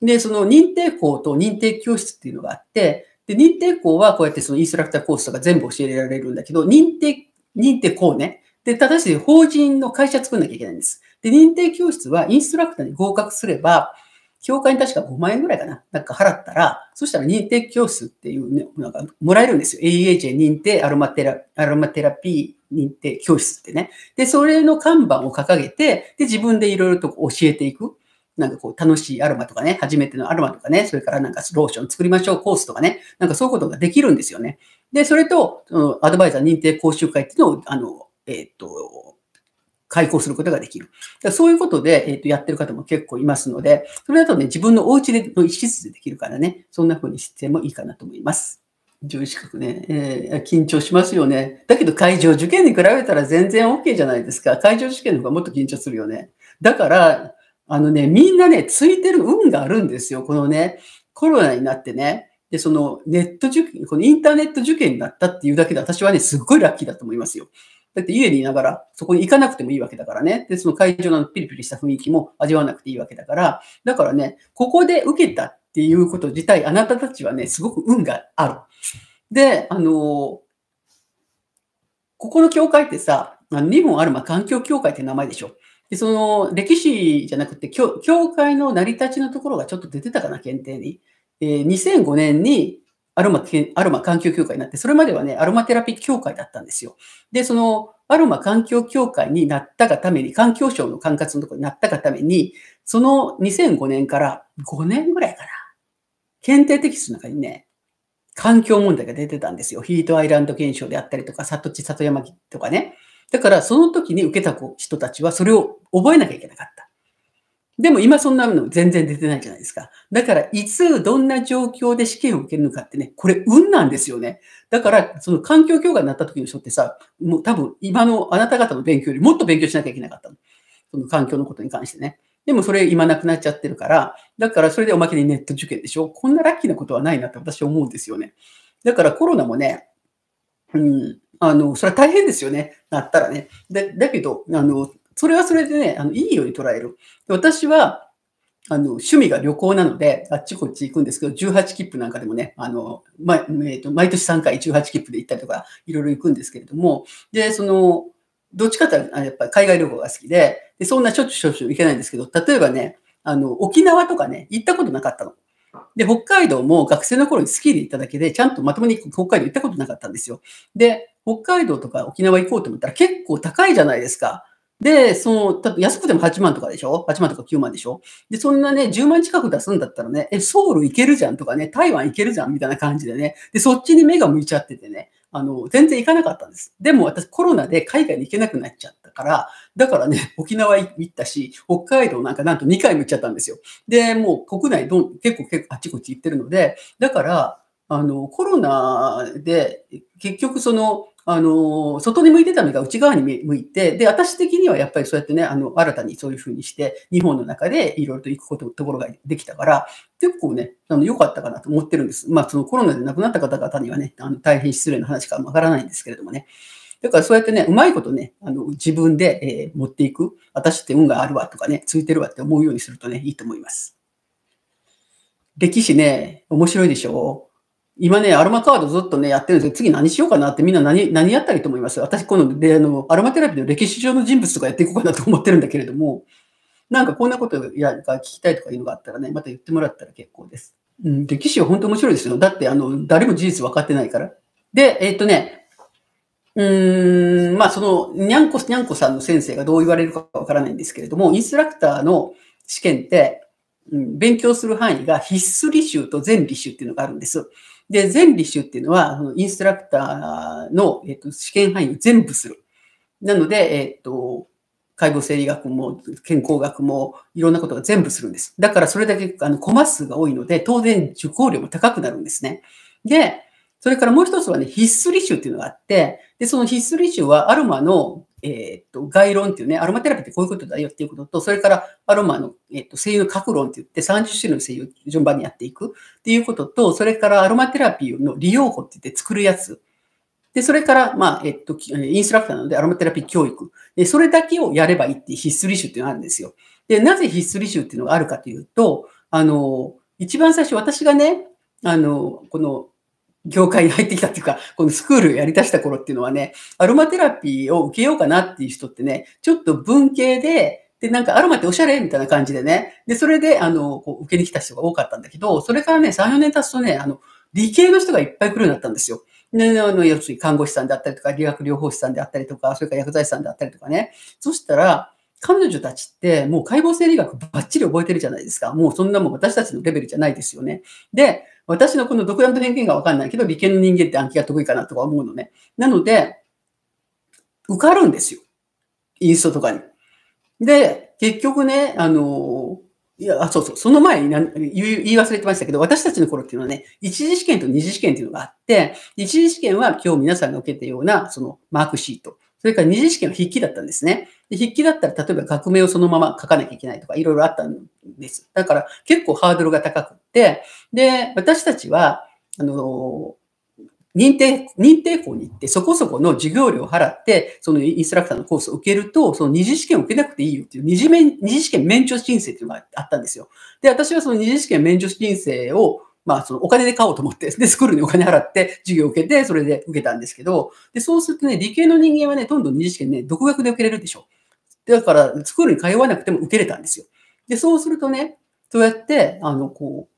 で、その認定校と認定教室っていうのがあって、で、認定校はこうやってそのインストラクターコースとか全部教えられるんだけど、認定、認定校ね。で、ただし法人の会社作んなきゃいけないんです。で、認定教室はインストラクターに合格すれば、教会に確か5万円ぐらいかな。なんか払ったら、そしたら認定教室っていうね、なんかもらえるんですよ。AEHA 認定アロマテラ、アロマテラピー認定教室ってね。で、それの看板を掲げて、で、自分でいろいろと教えていく。なんかこう楽しいアロマとかね、初めてのアロマとかね、それからなんかローション作りましょうコースとかね、なんかそういうことができるんですよね。で、それと、アドバイザー認定講習会っていうのを、あの、えっ、ー、と、開口することができる。だそういうことで、えー、とやってる方も結構いますので、それだとね、自分のお家での一室でできるからね、そんな風にしてもいいかなと思います。獣医資格ね、えー、緊張しますよね。だけど会場受験に比べたら全然 OK じゃないですか。会場受験の方がもっと緊張するよね。だから、あのね、みんなね、ついてる運があるんですよ。このね、コロナになってね。で、そのネット受験、このインターネット受験になったっていうだけで私はね、すっごいラッキーだと思いますよ。だって家にいながら、そこに行かなくてもいいわけだからね。で、その会場のピリピリした雰囲気も味わわなくていいわけだから、だからね、ここで受けたっていうこと自体、あなたたちはね、すごく運がある。で、あのー、ここの教会ってさ、日本アルマ環境協会って名前でしょ。で、その歴史じゃなくて教、教会の成り立ちのところがちょっと出てたかな、検定に。えー、2005年にアロマ、アロマ環境協会になって、それまではね、アロマテラピー協会だったんですよ。で、その、アロマ環境協会になったがために、環境省の管轄のところになったがために、その2005年から5年ぐらいかな。検定テキストの中にね、環境問題が出てたんですよ。ヒートアイランド現象であったりとか、里地里山とかね。だから、その時に受けた人たちはそれを覚えなきゃいけなかった。でも今そんなの全然出てないじゃないですか。だからいつどんな状況で試験を受けるのかってね、これ運なんですよね。だからその環境強化になった時の人ってさ、もう多分今のあなた方の勉強よりもっと勉強しなきゃいけなかったの。その環境のことに関してね。でもそれ今なくなっちゃってるから、だからそれでおまけにネット受験でしょ。こんなラッキーなことはないなって私は思うんですよね。だからコロナもね、うん、あの、それは大変ですよね。なったらね。だだけど、あの、それはそれでね、あのいいように捉える。私は、あの趣味が旅行なので、あっちこっち行くんですけど、18切符なんかでもね、あのまえーと、毎年3回18切符で行ったりとか、いろいろ行くんですけれども、で、その、どっちかってと、やっぱり海外旅行が好きでで、そんなしょっちゅうしょっちゅう行けないんですけど、例えばね、あの沖縄とかね、行ったことなかったの。で、北海道も学生の頃にスキーで行っただけで、ちゃんとまともに北海道行ったことなかったんですよ。で、北海道とか沖縄行こうと思ったら結構高いじゃないですか。で、その、多分安くても8万とかでしょ ?8 万とか9万でしょで、そんなね、10万近く出すんだったらね、え、ソウル行けるじゃんとかね、台湾行けるじゃんみたいな感じでね、で、そっちに目が向いちゃっててね、あの、全然行かなかったんです。でも私コロナで海外に行けなくなっちゃったから、だからね、沖縄行ったし、北海道なんかなんと2回も行っちゃったんですよ。で、もう国内どん、結構結構あちこち行ってるので、だから、あの、コロナで結局そのあの、外に向いてたのが内側に向いて、で、私的にはやっぱりそうやってね、あの、新たにそういうふうにして、日本の中でいろいろと行くこと、ところができたから、結構ね、あの、良かったかなと思ってるんです。まあ、そのコロナで亡くなった方々にはね、あの、大変失礼な話かわからないんですけれどもね。だからそうやってね、うまいことね、あの自分で、えー、持っていく、私って運があるわとかね、ついてるわって思うようにするとね、いいと思います。歴史ね、面白いでしょう今ね、アロマカードずっとね、やってるんですけど、次何しようかなってみんな何、何やったらいいと思います私、この、で、あの、アロマテラピーの歴史上の人物とかやっていこうかなと思ってるんだけれども、なんかこんなことやが聞きたいとかいうのがあったらね、また言ってもらったら結構です。うん、歴史は本当面白いですよ。だって、あの、誰も事実分かってないから。で、えー、っとね、うーん、まあその、にゃんこ、にゃんこさんの先生がどう言われるかわからないんですけれども、インストラクターの試験って、うん、勉強する範囲が必須履修と全履修っていうのがあるんです。で、全履修っていうのは、インストラクターの、えっと、試験範囲を全部する。なので、えっと、解剖生理学も健康学もいろんなことが全部するんです。だからそれだけあのコマ数が多いので、当然受講料も高くなるんですね。で、それからもう一つはね、必須履修っていうのがあって、で、その必須履修はアロマのえっと、概論っていうね、アロマテラピーってこういうことだよっていうことと、それからアロマの、えっと、声優の各論って言って30種類の声優を順番にやっていくっていうことと、それからアロマテラピーの利用法って言って作るやつ。で、それから、まあ、えっと、インストラクターなのでアロマテラピー教育。で、それだけをやればいいって必須履修っていうのがあるんですよ。で、なぜ必須履修っていうのがあるかというと、あの、一番最初私がね、あの、この業界に入ってきたっていうか、このスクールやりだした頃っていうのはね、アロマテラピーを受けようかなっていう人ってね、ちょっと文系で、で、なんかアロマっておしゃれみたいな感じでね。で、それで、あの、こう受けに来た人が多かったんだけど、それからね、3、4年経つとね、あの、理系の人がいっぱい来るようになったんですよ。ね、あの、要するに看護師さんであったりとか、理学療法士さんであったりとか、それから薬剤師さんであったりとかね。そしたら、彼女たちってもう解剖生理学ばっちり覚えてるじゃないですか。もうそんなもん私たちのレベルじゃないですよね。で、私のこの独断と偏見がわかんないけど、理系の人間って暗記が得意かなとか思うのね。なので、受かるんですよ。インストとかに。で、結局ね、あの、いや、そうそう、その前に言い忘れてましたけど、私たちの頃っていうのはね、一次試験と二次試験っていうのがあって、一次試験は今日皆さんが受けたような、そのマークシート。それから二次試験は筆記だったんですね。で筆記だったら、例えば学名をそのまま書かなきゃいけないとか、いろいろあったんです。だから結構ハードルが高くって、で、私たちは、あの、認定、認定校に行って、そこそこの授業料を払って、そのインストラクターのコースを受けると、その二次試験を受けなくていいよっていう、二次面、二次試験免除申請っていうのがあったんですよ。で、私はその二次試験免除申請をまあ、そのお金で買おうと思って、で、スクールにお金払って、授業を受けて、それで受けたんですけど、で、そうするとね、理系の人間はね、どんどん二次試験ね、独学で受けれるでしょ。だから、スクールに通わなくても受けれたんですよ。で、そうするとね、そうやって、あの、こう、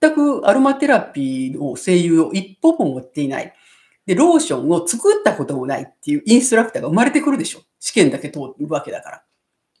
全くアロマテラピーの声優を一歩も持っていない。で、ローションを作ったこともないっていうインストラクターが生まれてくるでしょ。試験だけ通るわけだから。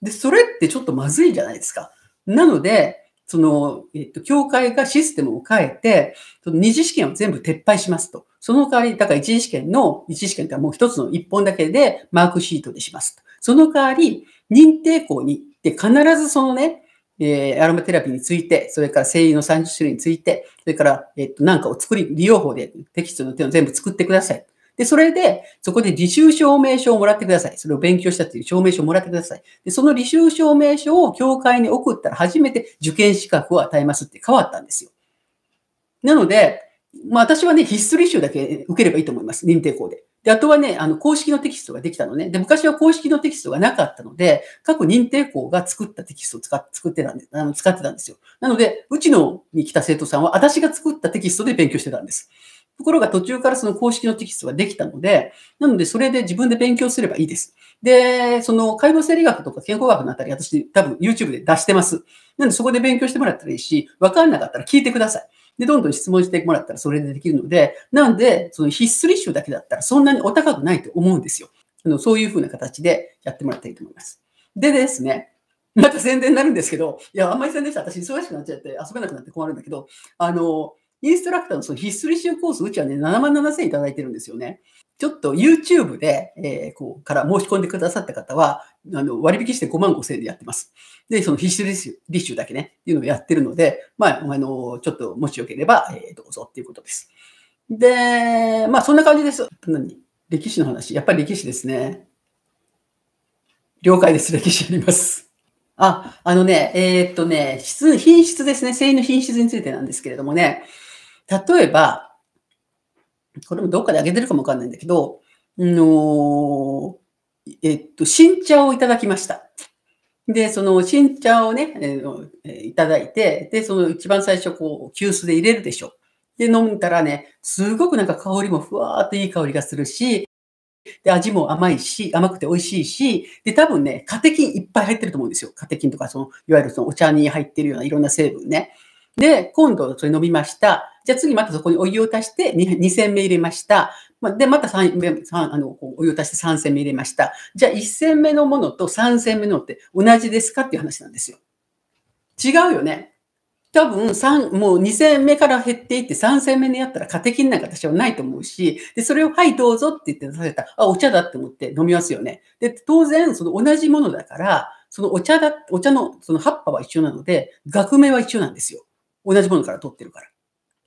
で、それってちょっとまずいじゃないですか。なので、その、えっと、協会がシステムを変えて、その二次試験を全部撤廃しますと。その代わり、だから一次試験の、一次試験ってもう一つの一本だけでマークシートでしますと。その代わり、認定校に行って必ずそのね、えー、アロマテラピーについて、それから精油の30種類について、それから、えっと、なんかを作り、利用法でテキストの点を全部作ってください。で、それで、そこで履修証明書をもらってください。それを勉強したっていう証明書をもらってください。で、その履修証明書を教会に送ったら初めて受験資格を与えますって変わったんですよ。なので、まあ私はね、必須履修だけ受ければいいと思います。認定校で。で、あとはね、あの、公式のテキストができたのね。で、昔は公式のテキストがなかったので、各認定校が作ったテキストを使っ作ってたんであの使ってたんですよ。なので、うちのに来た生徒さんは、私が作ったテキストで勉強してたんです。ところが途中からその公式のテキストができたので、なのでそれで自分で勉強すればいいです。で、その解剖生理学とか健康学のあたり、私多分 YouTube で出してます。なのでそこで勉強してもらったらいいし、わかんなかったら聞いてください。で、どんどん質問してもらったらそれでできるので、なんで、その必須履修だけだったらそんなにお高くないと思うんですよ。あのそういうふうな形でやってもらったらいいと思います。でですね、また宣伝になるんですけど、いや、あんまり宣伝したら私忙しくなっちゃって遊べなくなって困るんだけど、あの、インストラクターのその必須履修コース、うちはね、7万7千いただいてるんですよね。ちょっと YouTube で、えー、こう、から申し込んでくださった方は、あの、割引して5万5千円でやってます。で、その必須履修履修だけね、っていうのをやってるので、まあ、あの、ちょっと、もしよければ、えー、どうぞっていうことです。で、まあ、そんな感じです。何歴史の話。やっぱり歴史ですね。了解です。歴史あります。あ、あのね、えー、っとね、質、品質ですね。繊維の品質についてなんですけれどもね。例えば、これもどっかであげてるかもわかんないんだけど、のえっと、新茶をいただきました。で、その新茶をね、えー、いただいて、で、その一番最初、こう、急須で入れるでしょ。で、飲んだらね、すごくなんか香りもふわーっといい香りがするし、で、味も甘いし、甘くて美味しいし、で、多分ね、カテキンいっぱい入ってると思うんですよ。カテキンとか、その、いわゆるそのお茶に入ってるようないろんな成分ね。で、今度、それ飲みました。じゃあ次またそこにお湯を足して2、2煎目入れました。で、また3目、三あの、お湯を足して3煎目入れました。じゃあ1煎目のものと3煎目のって同じですかっていう話なんですよ。違うよね。多分3、もう2戦目から減っていって3戦目にやったら過適なんか私はないと思うし、で、それをはいどうぞって言って出されたら、あ、お茶だって思って飲みますよね。で、当然その同じものだから、そのお茶だ、お茶のその葉っぱは一緒なので、学名は一緒なんですよ。同じものから取ってるから。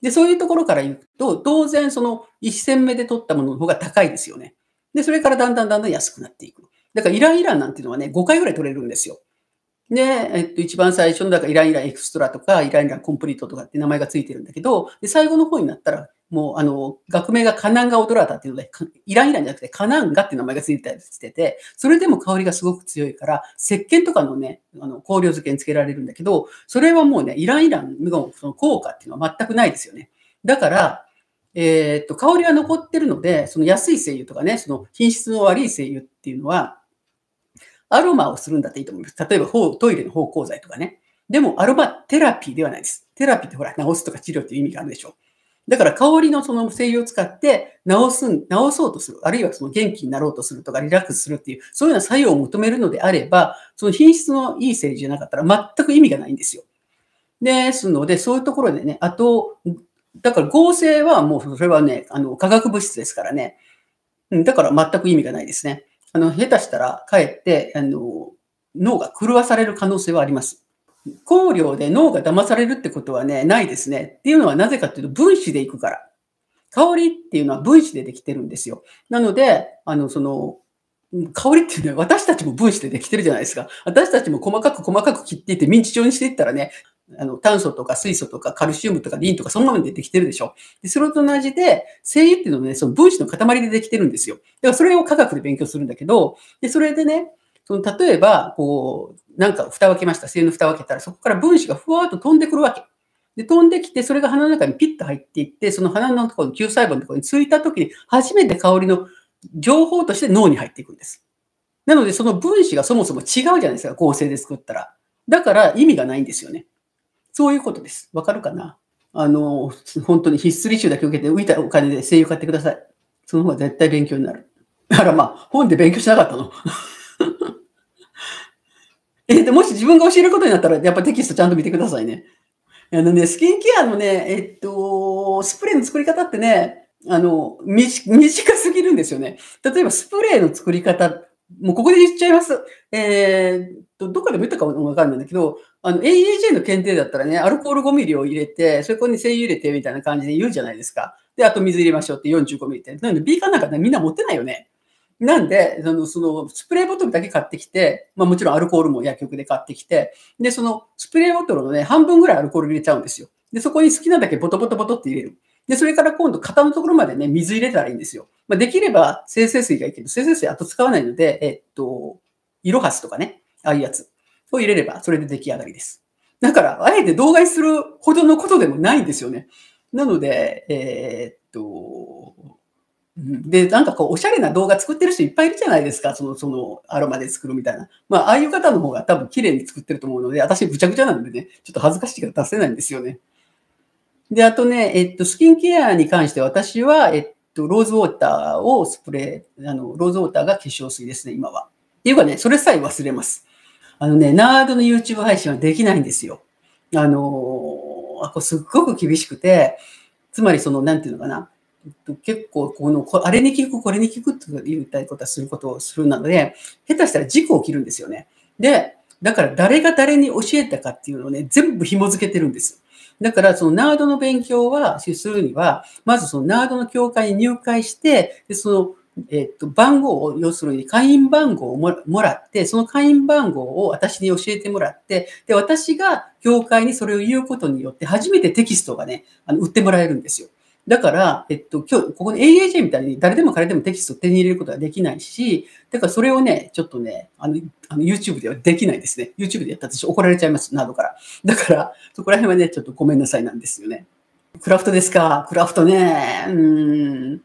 で、そういうところから言うと、当然その1戦目で取ったものの方が高いですよね。で、それからだんだんだんだん安くなっていく。だからイランイランなんていうのはね、5回ぐらい取れるんですよ。で、えっと、一番最初の、だからイランイランエクストラとか、イランイランコンプリートとかって名前がついてるんだけど、で、最後の方になったら、もう、あの、学名がカナンガオドラータっていうので、イランイランじゃなくてカナンガっていう名前がついたりしてて、それでも香りがすごく強いから、石鹸とかのね、あの、香料漬けにつけられるんだけど、それはもうね、イランイランのその効果っていうのは全くないですよね。だから、えー、っと、香りが残ってるので、その安い精油とかね、その品質の悪い精油っていうのは、アロマをするんだっていいと思います。例えば、トイレの芳香剤とかね。でも、アロマテラピーではないです。テラピーってほら、治すとか治療っていう意味があるでしょう。だから香りのその精油を使って治す、治そうとする、あるいはその元気になろうとするとかリラックスするっていう、そういうような作用を求めるのであれば、その品質のいい精油じゃなかったら全く意味がないんですよ。ですので、そういうところでね、あと、だから合成はもうそれはね、あの化学物質ですからね。うん、だから全く意味がないですね。あの、下手したらかえって、あの、脳が狂わされる可能性はあります。香料で脳が騙されるってことはね、ないですね。っていうのはなぜかっていうと分子でいくから。香りっていうのは分子でできてるんですよ。なので、あの、その、香りっていうのは私たちも分子でできてるじゃないですか。私たちも細かく細かく切っていってミンチ状にしていったらね、あの、炭素とか水素とかカルシウムとかリンとかそなもん出てきてるでしょ。で、それと同じで、精油っていうのはね、その分子の塊でできてるんですよ。だからそれを科学で勉強するんだけど、で、それでね、その例えば、こう、なんか蓋を開けました、性の蓋を開けたら、そこから分子がふわっと飛んでくるわけ。で、飛んできて、それが鼻の中にピッと入っていって、その鼻のところの球細胞のところについたときに、初めて香りの情報として脳に入っていくんです。なので、その分子がそもそも違うじゃないですか、合成で作ったら。だから意味がないんですよね。そういうことです。わかるかなあの、本当に必須履修だけ受けて、浮いたお金で声優買ってください。その方が絶対勉強になる。だからまあ、本で勉強しなかったの。えっ、と、もし自分が教えることになったら、やっぱテキストちゃんと見てくださいね。あのね、スキンケアのね、えっと、スプレーの作り方ってね、あの、短すぎるんですよね。例えばスプレーの作り方、もうここで言っちゃいます。えー、っと、どっかでも言ったかもわかんないんだけど、あの、AEJ の検定だったらね、アルコール5ミリを入れて、そこに精油入れてみたいな感じで言うじゃないですか。で、あと水入れましょうって45ミリって。なので、ビーカーなんか、ね、みんな持ってないよね。なんで、あのそのスプレーボトルだけ買ってきて、まあ、もちろんアルコールも薬局で買ってきて、で、そのスプレーボトルのね、半分ぐらいアルコール入れちゃうんですよ。で、そこに好きなだけボトボトボトって入れる。で、それから今度、型のところまでね、水入れたらいいんですよ。まあ、できれば、生成水がいいけど、生成水後使わないので、えっと、色ロハとかね、ああいうやつを入れれば、それで出来上がりです。だから、あえて動画にするほどのことでもないんですよね。なので、えー、っと、で、なんかこう、おしゃれな動画作ってる人いっぱいいるじゃないですか、その、その、アロマで作るみたいな。まあ、ああいう方の方が多分綺麗に作ってると思うので、私、ぐちゃぐちゃなんでね、ちょっと恥ずかしいから出せないんですよね。で、あとね、えっと、スキンケアに関して私は、えっと、ローズウォーターをスプレー、あの、ローズウォーターが化粧水ですね、今は。っていうかね、それさえ忘れます。あのね、ナードの YouTube 配信はできないんですよ。あのー、こすっごく厳しくて、つまりその、なんていうのかな、結構この、あれに聞く、これに聞くって言いたいことはすることをするなので、下手したら事故起きるんですよね。で、だから誰が誰に教えたかっていうのをね、全部紐付けてるんです。だから、そのナードの勉強は、するには、まずそのナードの教会に入会して、でその、えっと、番号を、要するに会員番号をもらって、その会員番号を私に教えてもらって、で、私が教会にそれを言うことによって、初めてテキストがね、あの売ってもらえるんですよ。だから、えっと、今日、ここで AAJ みたいに誰でも彼でもテキストを手に入れることはできないし、だからそれをね、ちょっとね、あの、あの YouTube ではできないですね。YouTube でやったら私怒られちゃいます、などから。だから、そこら辺はね、ちょっとごめんなさいなんですよね。クラフトですか。クラフトね。うん。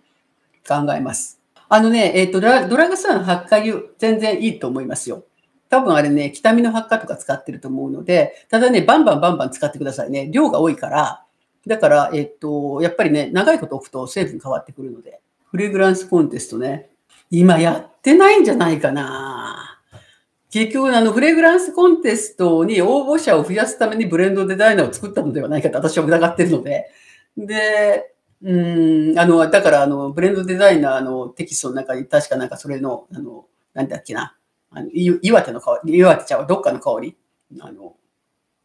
考えます。あのね、えっ、ー、とドラ、ドラッグストンの発火油、全然いいと思いますよ。多分あれね、北見の発火とか使ってると思うので、ただね、バンバンバンバン使ってくださいね。量が多いから、だから、えっと、やっぱりね、長いこと置くと成分変わってくるので、フレグランスコンテストね、今やってないんじゃないかな。結局、あの、フレグランスコンテストに応募者を増やすためにブレンドデザイナーを作ったのではないかと私は疑ってるので。で、うん、あの、だから、あの、ブレンドデザイナーのテキストの中に、確かなんかそれの、あの、なんだっけな、あの岩手の香り、岩手ちゃんはどっかの香り、あの、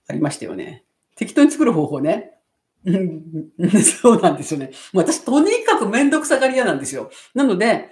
ありましたよね。適当に作る方法ね。うん、そうなんですよね。私、とにかくめんどくさがり屋なんですよ。なので、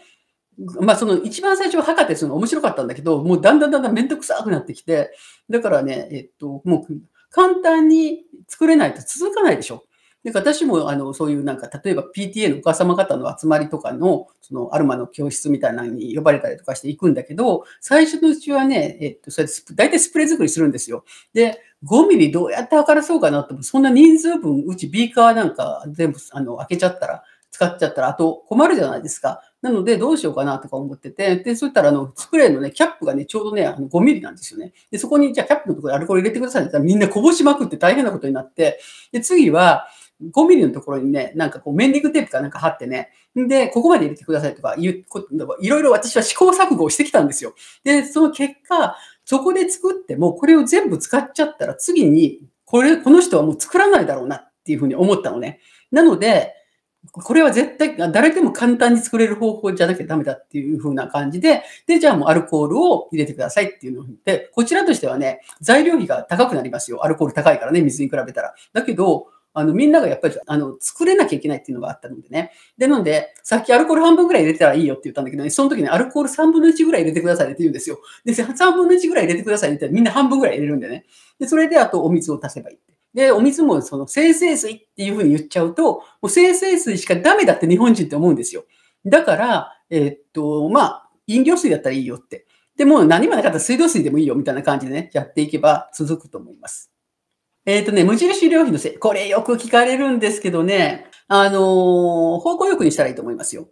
まあ、その一番最初、は博士、その面白かったんだけど、もうだんだんだんだんめんどくさくなってきて、だからね、えっと、もう簡単に作れないと続かないでしょ。で私もあのそういうなんか、例えば PTA のお母様方の集まりとかの、そのアルマの教室みたいなのに呼ばれたりとかしていくんだけど、最初のうちはね、えっと、それ大体スプレー作りするんですよ。で、5ミリどうやって測らそうかなって、そんな人数分、うちビーカーなんか全部あの開けちゃったら、使っちゃったら、あと困るじゃないですか。なので、どうしようかなとか思ってて、で、そしたら、あの、スプレーのね、キャップがね、ちょうどね、あの5ミリなんですよね。で、そこに、じゃあ、キャップのところにアルコール入れてくださいって言ったら、みんなこぼしまくって大変なことになって、で、次は、5ミリのところにね、なんかこう、メンディングテープかなんか貼ってね、で、ここまで入れてくださいとかいうこと、いろいろ私は試行錯誤をしてきたんですよ。で、その結果、そこで作っても、これを全部使っちゃったら、次に、これ、この人はもう作らないだろうなっていうふうに思ったのね。なので、これは絶対、誰でも簡単に作れる方法じゃなきゃダメだっていう風な感じで、で、じゃあもうアルコールを入れてくださいっていうのを言って、こちらとしてはね、材料費が高くなりますよ。アルコール高いからね、水に比べたら。だけど、あのみんながやっぱりあの作れなきゃいけないっていうのがあったのでね。で、なんで、さっきアルコール半分ぐらい入れたらいいよって言ったんだけど、ね、その時にアルコール3分の1ぐらい入れてくださいって言うんですよ。で、3分の1ぐらい入れてくださいって言ったらみんな半分ぐらい入れるんでね。で、それであとお水を足せばいい。で、お水もその生成水っていうふうに言っちゃうと、もう生成水しかダメだって日本人って思うんですよ。だから、えー、っと、まあ、飲料水だったらいいよって。でも何もなかったら水道水でもいいよみたいな感じでね、やっていけば続くと思います。えっ、ー、とね、無印良品のせい、これよく聞かれるんですけどね、あのー、方向浴にしたらいいと思いますよ。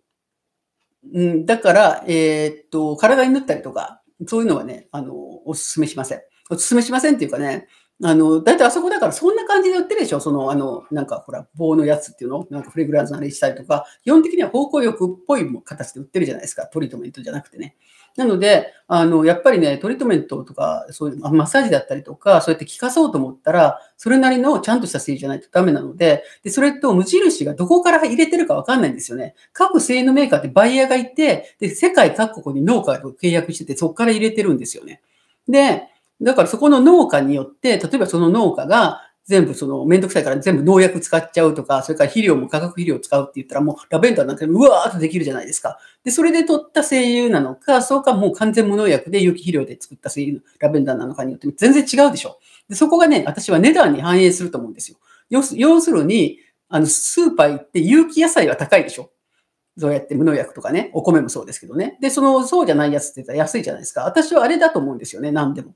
うん、だから、えっ、と、体に塗ったりとか、そういうのはね、あの、おすすめしません。おすすめしませんっていうかね、あの、だいたいあそこだからそんな感じで売ってるでしょその、あの、なんかほら、棒のやつっていうのなんかフレグランスのあれしたりとか、基本的には方向浴っぽい形で売ってるじゃないですか。トリートメントじゃなくてね。なので、あの、やっぱりね、トリートメントとか、そういうマッサージだったりとか、そうやって効かそうと思ったら、それなりのちゃんとした精じゃないとダメなので、で、それと無印がどこから入れてるかわかんないんですよね。各製のメーカーってバイヤーがいて、で、世界各国に農家と契約してて、そこから入れてるんですよね。で、だからそこの農家によって、例えばその農家が、全部その、めんどくさいから全部農薬使っちゃうとか、それから肥料も化学肥料を使うって言ったら、もうラベンダーなんてうわーっとできるじゃないですか。で、それで取った精油なのか、そうかもう完全無農薬で有機肥料で作った精油、ラベンダーなのかによって全然違うでしょ。で、そこがね、私は値段に反映すると思うんですよ。要するに、あの、スーパー行って有機野菜は高いでしょ。そうやって無農薬とかね、お米もそうですけどね。で、その、そうじゃないやつって言ったら安いじゃないですか。私はあれだと思うんですよね、何でも。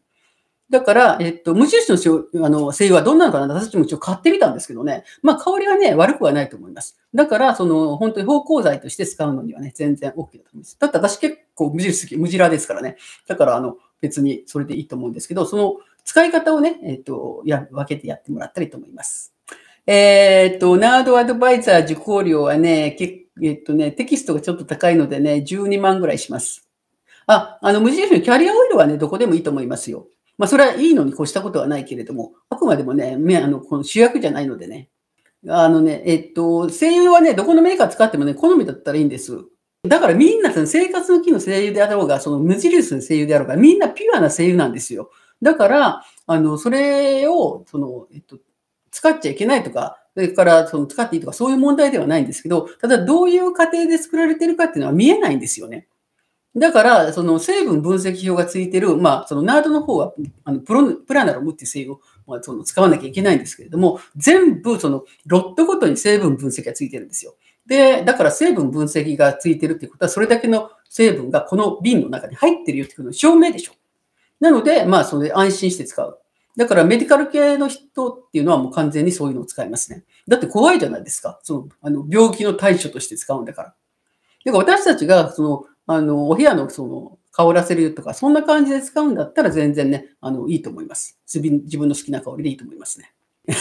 だから、えっと、無印のあの精油はどんなのかな私たちも一応買ってみたんですけどね、まあ、香りはね、悪くはないと思います。だから、その、本当に芳香剤として使うのにはね、全然 OK だと思います。だって私結構無印好き、無ジラですからね。だから、あの、別にそれでいいと思うんですけど、その使い方をね、えっと、や、分けてやってもらったらいいと思います。えー、っと、ナードアドバイザー受講料はね、えっとね、テキストがちょっと高いのでね、12万ぐらいします。あ、あの、無印のキャリアオイルはね、どこでもいいと思いますよ。まあ、それはいいのに越したことはないけれども、あくまでもね、あのこの主役じゃないのでね。あのね、えっと、声優はね、どこのメーカー使ってもね、好みだったらいいんです。だからみんなその生活の木の声優であろうが、その無印の声優であろうが、みんなピュアな声優なんですよ。だから、あの、それを、その、えっと、使っちゃいけないとか、それからその使っていいとか、そういう問題ではないんですけど、ただどういう過程で作られてるかっていうのは見えないんですよね。だから、その成分分析表がついてる、まあ、そのナードの方は、あのプロプラナロムっていう製を、まあ、その使わなきゃいけないんですけれども、全部そのロットごとに成分分析がついてるんですよ。で、だから成分分析がついてるっていうことは、それだけの成分がこの瓶の中に入ってるよっていうの証明でしょ。なので、まあ、それ安心して使う。だからメディカル系の人っていうのはもう完全にそういうのを使いますね。だって怖いじゃないですか。そのあの病気の対処として使うんだから。だから私たちがそのあの、お部屋のその、香らせるとか、そんな感じで使うんだったら全然ね、あの、いいと思います。自分の好きな香りでいいと思いますね。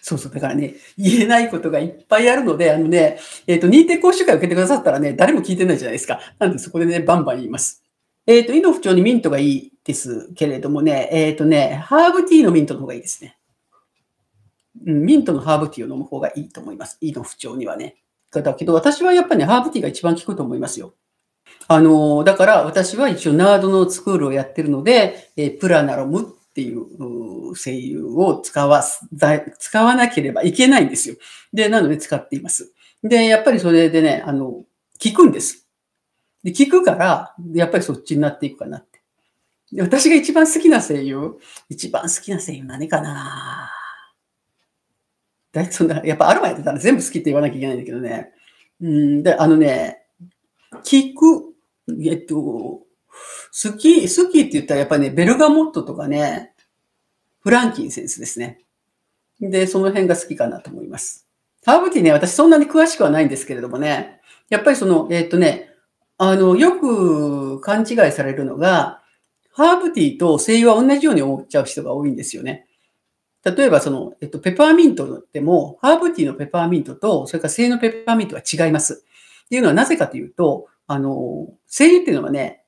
そうそう。だからね、言えないことがいっぱいあるので、あのね、えっ、ー、と、認定講習会を受けてくださったらね、誰も聞いてないじゃないですか。なんでそこでね、バンバン言います。えっ、ー、と、イノフ調にミントがいいですけれどもね、えっ、ー、とね、ハーブティーのミントの方がいいですね。うん、ミントのハーブティーを飲む方がいいと思います。イノフ調にはね。だけど、私はやっぱりね、ハーブティーが一番効くと思いますよ。あの、だから私は一応ナードのスクールをやってるので、えプラナロムっていう声優を使わす、使わなければいけないんですよ。で、なので使っています。で、やっぱりそれでね、あの、聞くんです。で、聞くから、やっぱりそっちになっていくかなって。私が一番好きな声優、一番好きな声優何かな大そんな、やっぱアルバイトだったら全部好きって言わなきゃいけないんだけどね。うん、で、あのね、聞く、えっと、好き、好きって言ったらやっぱりね、ベルガモットとかね、フランキンセンスですね。で、その辺が好きかなと思います。ハーブティーね、私そんなに詳しくはないんですけれどもね、やっぱりその、えっとね、あの、よく勘違いされるのが、ハーブティーと精油は同じように思っちゃう人が多いんですよね。例えばその、えっと、ペパーミントでも、ハーブティーのペパーミントと、それから精油のペパーミントは違います。っていうのはなぜかというと、あの、精油っていうのはね、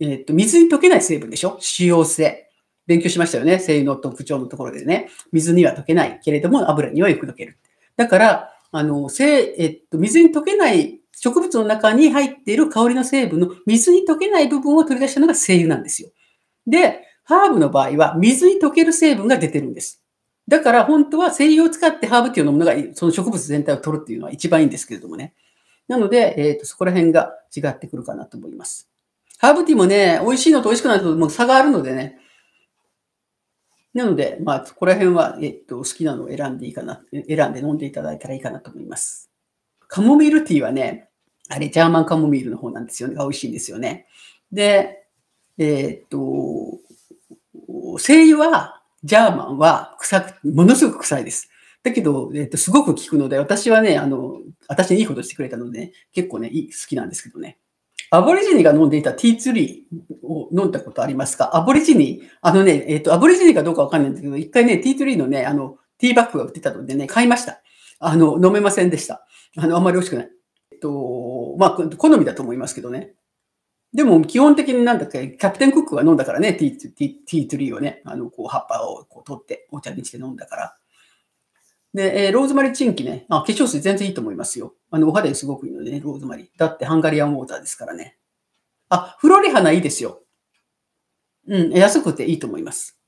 えー、っと、水に溶けない成分でしょ使用性。勉強しましたよね。精油の特徴のところでね。水には溶けないけれども、油にはよく溶ける。だから、あの、せえっと、水に溶けない植物の中に入っている香りの成分の水に溶けない部分を取り出したのが精油なんですよ。で、ハーブの場合は水に溶ける成分が出てるんです。だから本当は精油を使ってハーブティーを飲むのがその植物全体を取るっていうのは一番いいんですけれどもね。なので、えっ、ー、と、そこら辺が違ってくるかなと思います。ハーブティーもね、美味しいのと美味しくないのともう差があるのでね。なので、まあ、そこら辺は、えっ、ー、と、好きなのを選んでいいかな、選んで飲んでいただいたらいいかなと思います。カモミールティーはね、あれ、ジャーマンカモミールの方なんですよね。が美味しいんですよね。で、えっ、と、精油は、ジャーマンは臭く、ものすごく臭いです。だけど、えっ、と、すごく効くので、私はね、あの、私にいいことしてくれたので、ね、結構ね、好きなんですけどね。アボリジニが飲んでいたティーツリーを飲んだことありますかアボリジニ、あのね、えっ、ー、と、アボリジニかどうかわかんないんですけど、一回ね、ティーツリーのね、あの、ティーバッグが売ってたのでね、買いました。あの、飲めませんでした。あの、あんまり美味しくない。えっと、まあ、好みだと思いますけどね。でも、基本的になんだっけ、キャプテンクックが飲んだからね、ティーツリーをね、あの、こう、葉っぱをこう取って、お茶にして飲んだから。で、えー、ローズマリーチンキね。あ、化粧水全然いいと思いますよ。あの、お肌にすごくいいのでね、ローズマリー。だってハンガリアンウォーターですからね。あ、フロリハナいいですよ。うん、安くていいと思います。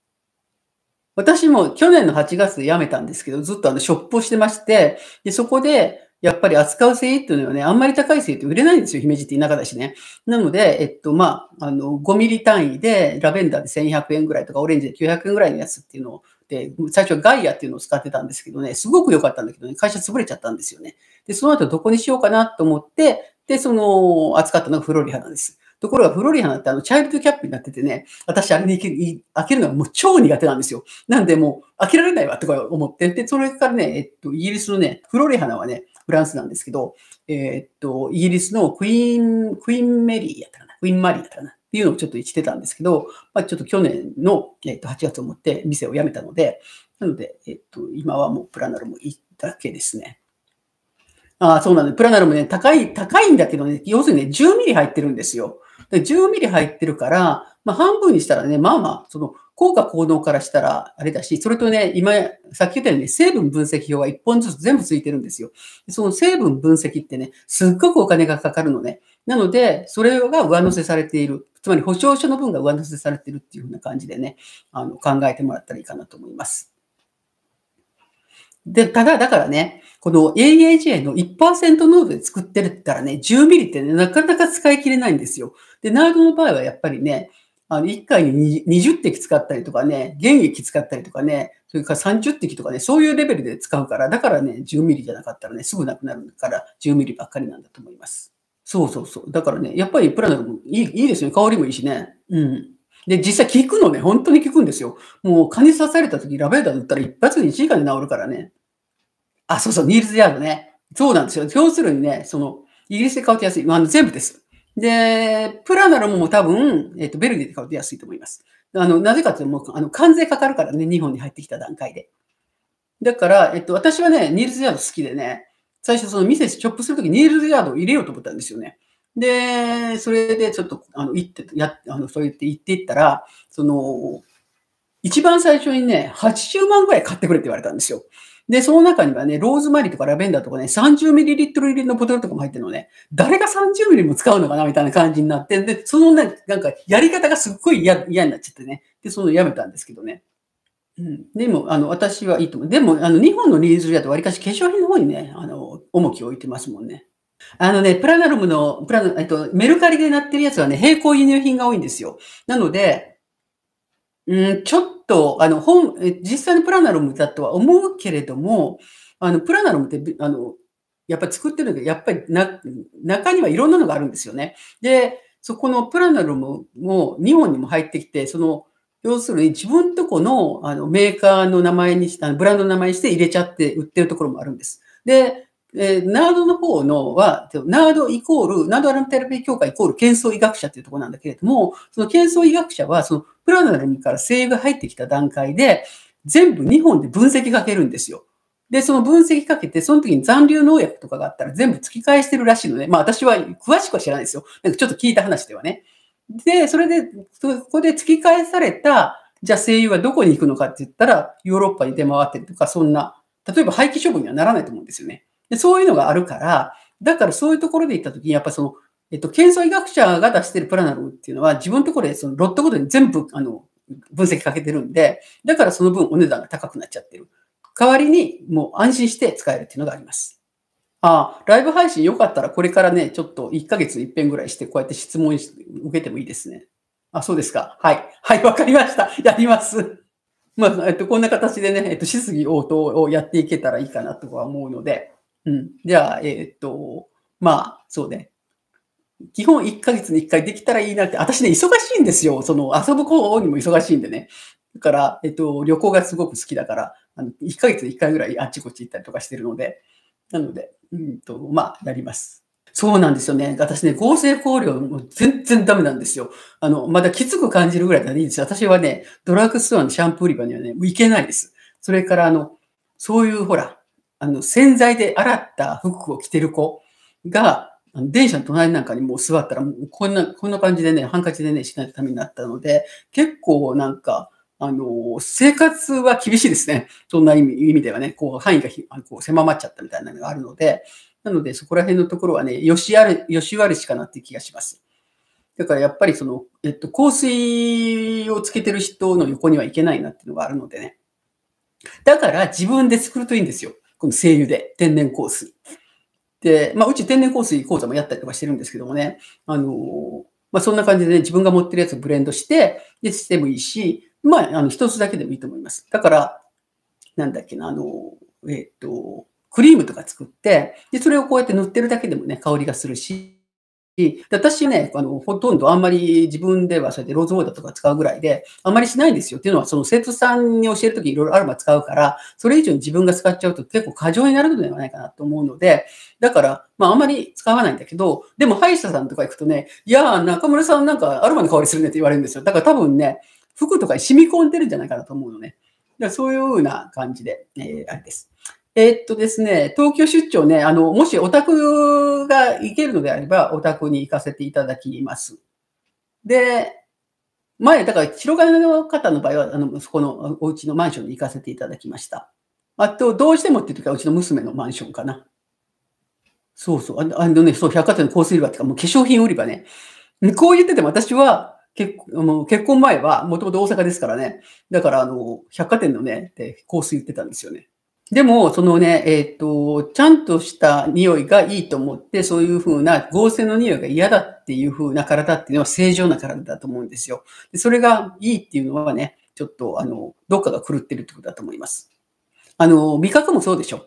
私も去年の8月で辞めたんですけど、ずっとあの、ショップをしてまして、で、そこで、やっぱり扱う品っていうのはね、あんまり高い精って売れないんですよ、姫路って田舎だしね。なので、えっと、まあ、あの、5ミリ単位で、ラベンダーで1100円ぐらいとか、オレンジで900円ぐらいのやつっていうのを、最初はガイアっていうのを使ってたんですけどね、すごく良かったんだけどね、会社潰れちゃったんですよね。で、その後どこにしようかなと思って、で、その、扱ったのがフロリハなんです。ところが、フロリハなんてあの、チャイルドキャップになっててね、私あれに開けるのはもう超苦手なんですよ。なんでもう、開けられないわとか思って、で、それからね、えっと、イギリスのね、フロリハナはね、フランスなんですけど、えっと、イギリスのクイーン、クイーンメリーやったかな、クイーンマリーやったかな、っていうのをちょっときてたんですけど、まあ、ちょっと去年の、えっと、8月をもって店を辞めたので、なので、えっと、今はもうプラナルもいいだけですね。ああ、そうなんで、プラナルもね、高い、高いんだけどね、要するにね、10ミリ入ってるんですよ。で10ミリ入ってるから、まあ、半分にしたらね、まあまあ、その、効果効能からしたらあれだし、それとね、今、さっき言ったように、ね、成分分析表は1本ずつ全部ついてるんですよ。その成分分析ってね、すっごくお金がかかるのね。なので、それが上乗せされている。つまり保証書の分が上乗せされているっていうふうな感じでね、あの考えてもらったらいいかなと思います。で、ただ、だからね、この AAJ の1%濃度で作ってるったらね、10ミリってね、なかなか使い切れないんですよ。で、ナードの場合はやっぱりね、あの、1回に20滴使ったりとかね、原液使ったりとかね、それから30滴とかね、そういうレベルで使うから、だからね、10ミリじゃなかったらね、すぐなくなるから、10ミリばっかりなんだと思います。そうそうそう。だからね、やっぱりプラナもいいいいですよね。香りもいいしね。うん。で、実際効くのね、本当に効くんですよ。もう蚊に刺された時、ラベンダー塗ったら一発で1時間で治るからね。あ、そうそう、ニールズヤードね。そうなんですよ。要するにね、その、イギリスで買うと安い。まあ、全部です。で、プラナルも多分、えっ、ー、と、ベルギーで買うと安いと思います。あの、なぜかというと、もう、あの、関税かかるからね、日本に入ってきた段階で。だから、えっと、私はね、ニールズヤード好きでね、最初その店ショップするときネイルガードを入れようと思ったんですよね。で、それでちょっと、あの、行って、や、あの、そう言って行っていったら、その、一番最初にね、80万ぐらい買ってくれって言われたんですよ。で、その中にはね、ローズマリーとかラベンダーとかね、30ミリリットル入りのボトルとかも入ってるのね、誰が30ミリも使うのかなみたいな感じになって、で、そのね、なんかやり方がすっごい嫌になっちゃってね、で、そのやめたんですけどね。うん、でも、あの、私はいいと思う。でも、あの、日本のリーズだとわりかし化粧品の方にね、あの、重きを置いてますもんね。あのね、プラナルムの、プラナ、えっと、メルカリでなってるやつはね、並行輸入品が多いんですよ。なので、うん、ちょっと、あの、本、実際のプラナルムだとは思うけれども、あの、プラナルムって、あの、やっぱり作ってるんだけど、やっぱりな、中にはいろんなのがあるんですよね。で、そこのプラナルムも日本にも入ってきて、その、要するに自分とこのあのメーカーの名前にした、ブランドの名前にして入れちゃって売ってるところもあるんです。で、えー、ナードの方のは、ナードイコール、ナードアラムテラピー協会イコール喧騒医学者というところなんだけれども、その喧騒医学者は、そのプラナルミから精油が入ってきた段階で、全部日本で分析かけるんですよ。で、その分析かけて、その時に残留農薬とかがあったら全部突き返してるらしいので、まあ私は詳しくは知らないですよ。なんかちょっと聞いた話ではね。で、それで、そこで突き返された、じゃあ声優はどこに行くのかって言ったら、ヨーロッパに出回ってるとか、そんな、例えば廃棄処分にはならないと思うんですよね。でそういうのがあるから、だからそういうところで行ったときに、やっぱその、えっと、検査医学者が出してるプラナロっていうのは、自分のところでそのロットごとに全部、あの、分析かけてるんで、だからその分お値段が高くなっちゃってる。代わりに、もう安心して使えるっていうのがあります。あ、ライブ配信よかったらこれからね、ちょっと1ヶ月一遍ぐらいして、こうやって質問受けてもいいですね。あ、そうですか。はい。はい、わかりました。やります。まあ、えっと、こんな形でね、えっと、質疑応答をやっていけたらいいかなとは思うので、うん。じゃあ、えっと、まあ、そうね。基本1ヶ月に1回できたらいいなって、私ね、忙しいんですよ。その、遊ぶ方にも忙しいんでね。だから、えっと、旅行がすごく好きだから、あの1ヶ月に1回ぐらいあっちこっち行ったりとかしてるので、なので、うんと、まあ、やります。そうなんですよね。私ね、合成香料も全然ダメなんですよ。あの、まだきつく感じるぐらいならいいんですよ。私はね、ドラッグストアのシャンプー売り場にはね、もう行けないです。それから、あの、そういうほら、あの、洗剤で洗った服を着てる子が、あの電車の隣なんかにもう座ったら、もうこんな、こんな感じでね、ハンカチでね、しないためになったので、結構なんか、あの、生活は厳しいですね。そんな意味意味ではね、こう、範囲がこう狭まっちゃったみたいなのがあるので、なので、そこら辺のところはね、よしある、よし悪しかなって気がします。だからやっぱりその、えっと、香水をつけてる人の横にはいけないなっていうのがあるのでね。だから自分で作るといいんですよ。この精油で、天然香水。で、まあ、うち天然香水講座もやったりとかしてるんですけどもね、あのまあ、そんな感じでね、自分が持ってるやつをブレンドして、で、してもいいし、まあ、あの、一つだけでもいいと思います。だから、なんだっけな、あの、えっ、ー、と、クリームとか作って、で、それをこうやって塗ってるだけでもね、香りがするし、私ね、あの、ほとんどあんまり自分ではそうやってローズウォーターとか使うぐらいで、あんまりしないんですよ。っていうのは、その生徒さんに教えるときいろいろアロマ使うから、それ以上に自分が使っちゃうと結構過剰になるのではないかなと思うので、だから、まああんまり使わないんだけど、でも歯医者さんとか行くとね、いやー、中村さんなんかアロマの香りするねって言われるんですよ。だから多分ね、服とかに染み込んでるんじゃないかなと思うのね。だからそういうような感じで、えー、あれです。えー、っとですね、東京出張ね、あの、もしオタクが行けるのであれば、オタクに行かせていただきます。で、前、だから、白金の方の場合は、あの、そこのお家のマンションに行かせていただきました。あと、どうしてもっていう時は、うちの娘のマンションかな。そうそう。あのね、そう、百貨店の香水売り場っていうか、もう化粧品売り場ね。こう言ってても私は、結結婚前はもともと大阪ですからね、だからあの百貨店のね、で香水売ってたんですよね。でも、そのね、えっ、ー、と、ちゃんとした匂いがいいと思って、そういうふうな合成の匂いが嫌だっていうふうな体っていうのは正常な体だと思うんですよ。でそれがいいっていうのはね、ちょっと、あの、どっかが狂ってるってことだと思います。あの、味覚もそうでしょ。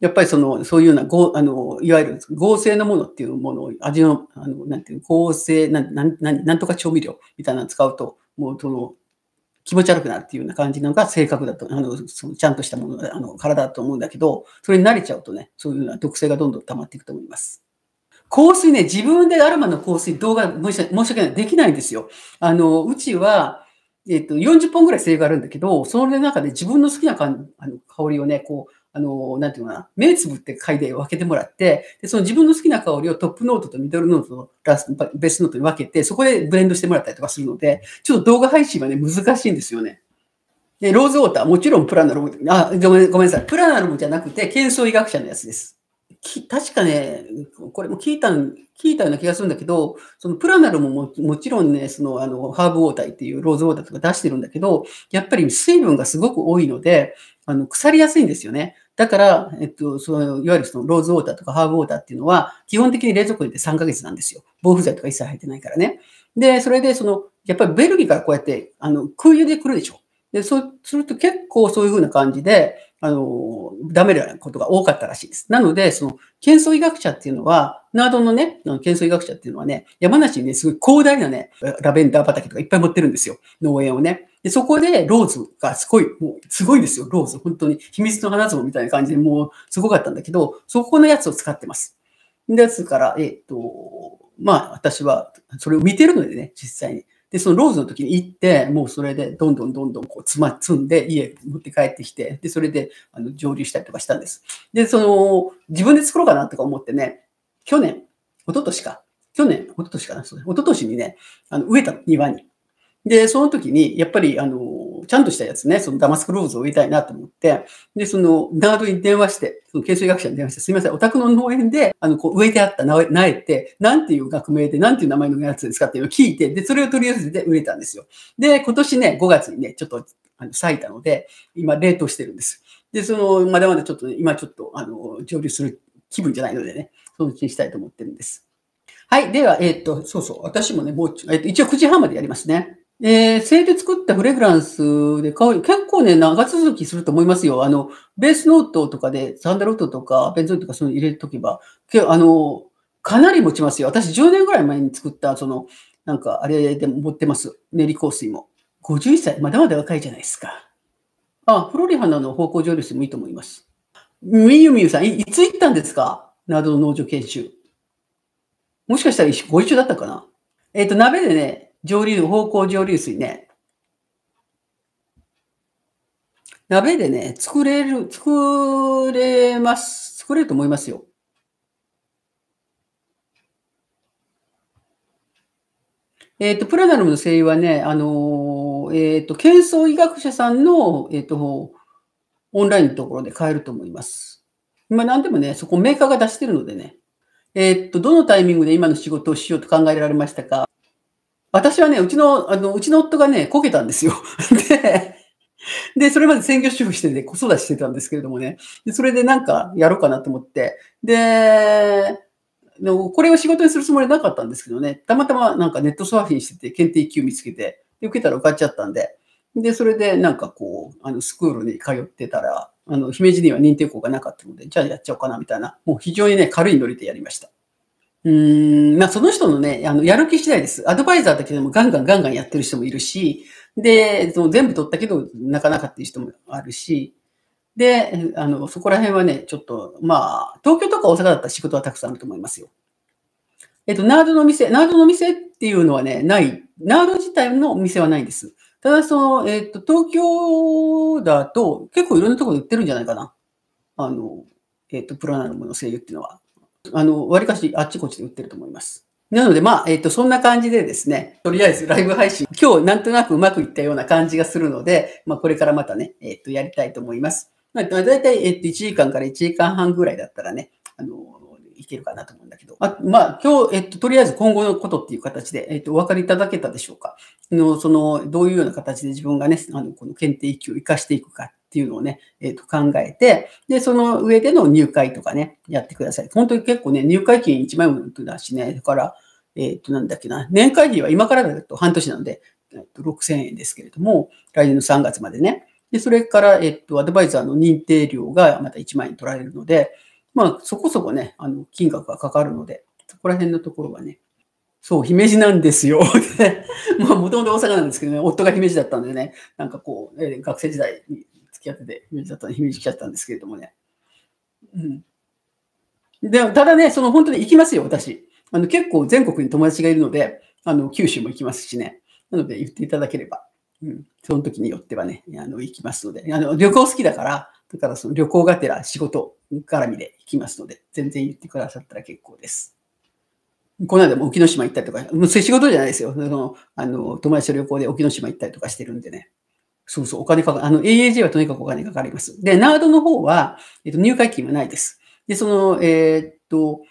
やっぱりその、そういうような、ごあのいわゆる合成のものっていうものを、味の、あのなんていう合成ななな、なんとか調味料みたいなの使うと、もうその、気持ち悪くなるっていうような感じのが性格だと、あのそのちゃんとしたものあの体だと思うんだけど、それに慣れちゃうとね、そういうような毒性がどんどん溜まっていくと思います。香水ね、自分でアルマの香水、動画、申し訳ない、できないんですよ。あの、うちは、えっと、40本ぐらい精があるんだけど、その中で自分の好きなかあの香りをね、こう、あの、なんていうかな、目つぶって嗅いで分けてもらって、で、その自分の好きな香りをトップノートとミドルノートとラスベースノートに分けて、そこでブレンドしてもらったりとかするので、ちょっと動画配信はね、難しいんですよね。で、ローズウォーター、もちろんプラナロム、あ、ごめんごめんなさい、プラナロムじゃなくて、喧騒医学者のやつです。確かね、これも聞いた、聞いたような気がするんだけど、そのプラナルもももちろんね、そのあのハーブウォーターっていうローズウォーターとか出してるんだけど、やっぱり水分がすごく多いので、あの腐りやすいんですよね。だから、えっと、そのいわゆるそのローズウォーターとかハーブウォーターっていうのは、基本的に冷蔵庫に入れて3ヶ月なんですよ。防腐剤とか一切入ってないからね。で、それで、その、やっぱりベルギーからこうやって、あの、空輸で来るでしょ。で、そうすると結構そういう風な感じで、あの、ダメなことが多かったらしいです。なので、その、喧騒医学者っていうのは、ナードのね、喧騒医学者っていうのはね、山梨にね、すごい広大なね、ラベンダー畑とかいっぱい持ってるんですよ。農園をね。で、そこで、ローズがすごい、もう、すごいですよ、ローズ。本当に、秘密の花壺みたいな感じで、もう、すごかったんだけど、そこのやつを使ってます。やつから、えっ、ー、と、まあ、私は、それを見てるのでね、実際に。で、そのローズの時に行って、もうそれで、どんどんどんどん、こう、つま、積んで、家持って帰ってきて、で、それで、あの、蒸留したりとかしたんです。で、その、自分で作ろうかなとか思ってね、去年、一昨年か、去年、一昨年かな、そう一昨年にね、あの、植えた庭に。で、その時に、やっぱり、あの、ちゃんとしたやつね、そのダマスクローズを植えたいなと思って、で、その、ナードに電話して、その研修学者に電話して、すみません、お宅の農園で、あの、こう、植えてあった苗って、なんていう学名で、なんていう名前のやつですかっていうのを聞いて、で、それを取り寄せて売れたんですよ。で、今年ね、5月にね、ちょっと、あの、咲いたので、今、冷凍してるんです。で、その、まだまだちょっと、ね、今ちょっと、あの、上流する気分じゃないのでね、そのうちにしたいと思ってるんです。はい。では、えっ、と、そうそう。私もね、もう、えっ、と、一応9時半までやりますね。えー、で作ったフレグランスで香り、結構ね、長続きすると思いますよ。あの、ベースノートとかで、サンダルウッドとか、ベンゾインとかそういうの入れとけば、けあの、かなり持ちますよ。私10年ぐらい前に作った、その、なんか、あれでも持ってます。練り香水も。51歳、まだまだ若いじゃないですか。あ、フロリハナの方向上流してもいいと思います。みゆみゆさんい、いつ行ったんですかなどの農場研修。もしかしたらご一緒だったかなえっ、ー、と、鍋でね、蒸留、方向蒸留水ね。鍋でね、作れる、作れます、作れると思いますよ。えっ、ー、と、プラナルムの精油はね、あのえっ、ー、と、喧騒医学者さんの、えっ、ー、と、オンラインのところで買えると思います。今何でもね、そこメーカーが出してるのでね、えっと、どのタイミングで今の仕事をしようと考えられましたか私はね、うちの、あの、うちの夫がね、こけたんですよ。で、で、それまで専業主婦してて、子育てしてたんですけれどもね。で、それでなんかやろうかなと思って。で、もこれを仕事にするつもりなかったんですけどね。たまたまなんかネットサーフィンしてて、検定級見つけて、で受けたら受かっちゃったんで。で、それでなんかこう、あの、スクールに通ってたら、あの、姫路には認定校がなかったので、じゃあやっちゃおうかなみたいな、もう非常にね、軽いノリでやりました。うん、まあ、その人のね、あの、やる気次第です。アドバイザーだけでもガンガンガンガンやってる人もいるし、で、その全部取ったけど、なかなかっていう人もあるし、で、あの、そこら辺はね、ちょっと、まあ、東京とか大阪だったら仕事はたくさんあると思いますよ。えっと、ナードの店、ナードの店っていうのはね、ない。ナード自体のお店はないんです。ただ、その、えっと、東京だと、結構いろんなところで売ってるんじゃないかな。あの、えっと、プラナのもの声優っていうのは。あの、わりかしあっちこっちで売ってると思います。なので、まあ、えっ、ー、と、そんな感じでですね、とりあえずライブ配信、今日なんとなくうまくいったような感じがするので、まあ、これからまたね、えっ、ー、と、やりたいと思います。まあ、だいたい、えっ、ー、と、1時間から1時間半ぐらいだったらね、あの、いけるかなと思うんだけど、あまあ、今日、えっと、とりあえず今後のことっていう形で、えっと、お分かりいただけたでしょうかの、その、どういうような形で自分がね、あの、この検定域を活かしていくかっていうのをね、えっ、ー、と考えて、で、その上での入会とかね、やってください。本当に結構ね、入会金1万円だしね、だから、えっ、ー、と、なんだっけな、年会費は今からだと半年なので、えっと6000円ですけれども、来年の3月までね。で、それから、えっと、アドバイザーの認定料がまた1万円取られるので、まあ、そこそこね、あの、金額がかかるので、そこら辺のところはね、そう、姫路なんですよ。まあ、もともと大阪なんですけどね、夫が姫路だったんでね、なんかこう、えー、学生時代に付き合ってて、姫路だったんで、姫ちゃったんですけれどもね。うん。で、ただね、その本当に行きますよ、私。あの、結構全国に友達がいるので、あの、九州も行きますしね。なので、言っていただければ、うん、その時によってはね、あの、行きますので、あの、旅行好きだから、だからその旅行がてら仕事絡みで行きますので、全然言ってくださったら結構です。この間も沖ノ島行ったりとか、もう仕事じゃないですよ。その、あの、友達と旅行で沖ノ島行ったりとかしてるんでね。そうそう、お金かか、あの、AAJ はとにかくお金かかります。で、ナードの方は、えっと、入会金はないです。で、その、えー、っと、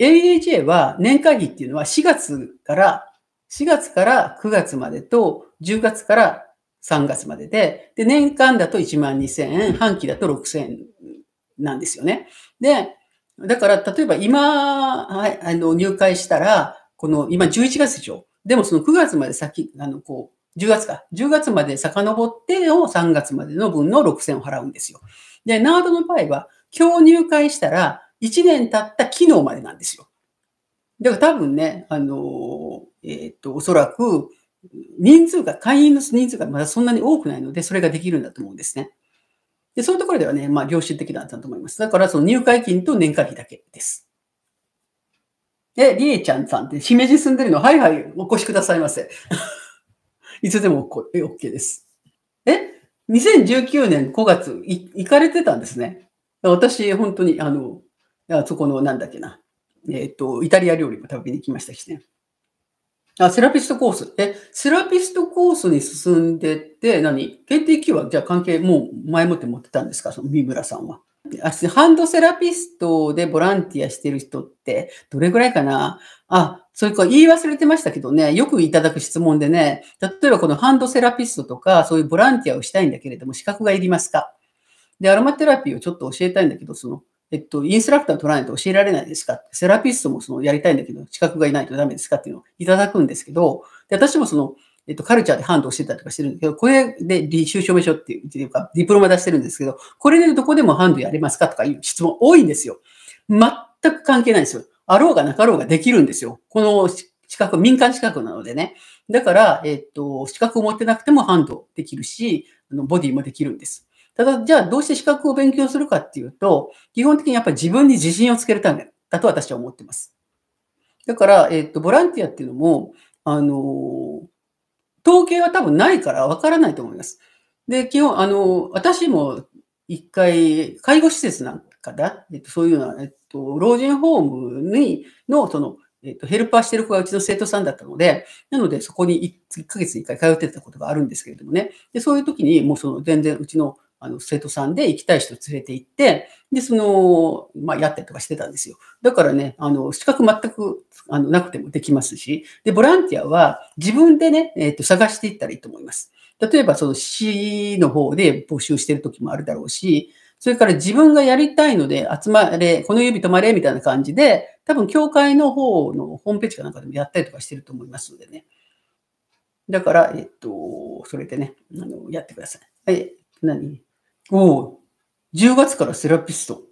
AAJ は年会議っていうのは4月から、4月から9月までと10月から3月までで、で、年間だと1万2000円、半期だと6000円なんですよね。で、だから、例えば今、あの、入会したら、この、今11月でしょでもその9月まで先、あの、こう、10月か。10月まで遡ってを3月までの分の6000を払うんですよ。で、ナードの場合は、今日入会したら1年経った機能までなんですよ。だから多分ね、あの、えー、っと、おそらく、人数が、会員の人数がまだそんなに多くないので、それができるんだと思うんですね。で、そういうところではね、まあ、良心的だったと思います。だから、その入会金と年会費だけです。で、りえちゃんさんって、姫路住んでるの、はいはい、お越しくださいませ。いつでも OK です。え ?2019 年5月、行かれてたんですね。私、本当に、あの、あそこの、なんだっけな。えっ、ー、と、イタリア料理も食べに行きましたしね。あ、セラピストコース。え、セラピストコースに進んでって、何 ?KTQ はじゃあ関係、もう前もって持ってたんですかその三村さんは。あハンドセラピストでボランティアしてる人って、どれぐらいかなあ、それから言い忘れてましたけどね、よくいただく質問でね、例えばこのハンドセラピストとか、そういうボランティアをしたいんだけれども、資格がいりますかで、アロマテラピーをちょっと教えたいんだけど、その、えっと、インストラクターを取らないと教えられないですかセラピストもそのやりたいんだけど、資格がいないとダメですかっていうのをいただくんですけど、で私もその、えっと、カルチャーでハンドをしてたりとかしてるんだけど、これで履修証明書っていうか、ディプロマ出してるんですけど、これでどこでもハンドやりますかとかいう質問多いんですよ。全く関係ないんですよ。あろうがなかろうができるんですよ。この資格、民間資格なのでね。だから、えっと、資格を持ってなくてもハンドできるし、あのボディもできるんです。ただ、じゃあどうして資格を勉強するかっていうと、基本的にやっぱり自分に自信をつけるためだと私は思ってます。だから、えっと、ボランティアっていうのも、あの、統計は多分ないからわからないと思います。で、基本、あの、私も一回、介護施設なんかだ、えっと、そういうのは、と、老人ホームに、の、その、えっ、ー、と、ヘルパーしてる子がうちの生徒さんだったので、なので、そこに 1, 1ヶ月に1回通ってたことがあるんですけれどもね。で、そういう時に、もうその、全然うちの、あの、生徒さんで行きたい人を連れて行って、で、その、まあ、やったりとかしてたんですよ。だからね、あの、資格全く、あの、なくてもできますし、で、ボランティアは自分でね、えっ、ー、と、探していったらいいと思います。例えば、その市の方で募集してる時もあるだろうし、それから自分がやりたいので集まれ、この指止まれみたいな感じで、多分教会の方のホームページかなんかでもやったりとかしてると思いますのでね。だから、えっと、それでね、あのやってください。はい、何おお、10月からセラピスト。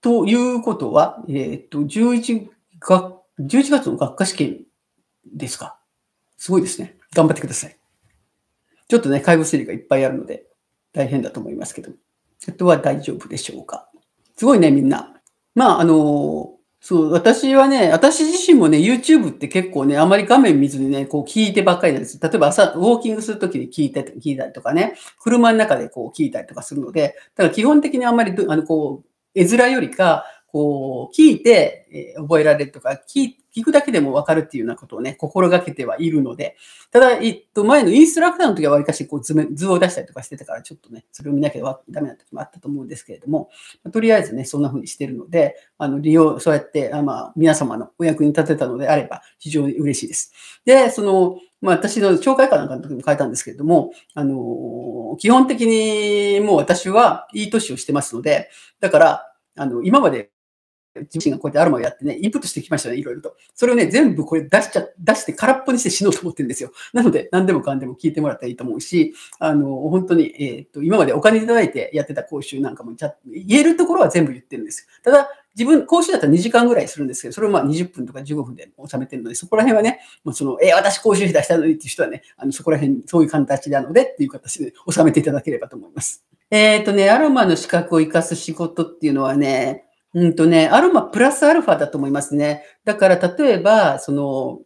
ということは、えっと、11学、11月の学科試験ですか。すごいですね。頑張ってください。ちょっとね、介護整理がいっぱいあるので。大変だと思いますけど、あとは大丈夫でしょうか。すごいね、みんな。まあ、あの、そう、私はね、私自身もね、YouTube って結構ね、あまり画面見ずにね、こう聞いてばっかりなんです。例えば朝、ウォーキングするときに聞いたり、聞いたりとかね、車の中でこう聞いたりとかするので、だから基本的にあんまり、あの、こう、絵面よりか、こう、聞いて、え覚えられるとか、聞くだけでもわかるっていうようなことをね、心がけてはいるので、ただ、えっと、前のインストラクターの時はわりかしこう図図を出したりとかしてたから、ちょっとね、それを見なきゃダメな時もあったと思うんですけれども、とりあえずね、そんな風にしてるので、あの、利用、そうやって、あまあ、皆様のお役に立てたのであれば、非常に嬉しいです。で、その、まあ、私の紹介かなんかの時も書いたんですけれども、あのー、基本的にもう私はいい年をしてますので、だから、あの、今まで自身がこうやってアロマをやってね、インプットしてきましたね、いろいろと。それをね、全部これ出しちゃ、出して空っぽにして死のうと思ってるんですよ。なので、何でもかんでも聞いてもらったらいいと思うし、あの、本当に、えー、っと、今までお金いただいてやってた講習なんかも、言えるところは全部言ってるんですよ。ただ、自分、講習だったら2時間ぐらいするんですけど、それをまあ20分とか15分で収めてるので、そこら辺はね、まその、えー、私講習費出したのにっていう人はね、あのそこら辺、そういう形なのでっていう形で収めていただければと思います。えっ、ー、とね、アロマの資格を活かす仕事っていうのはね、うんとね、アロマプラスアルファだと思いますね。だから例えば、その、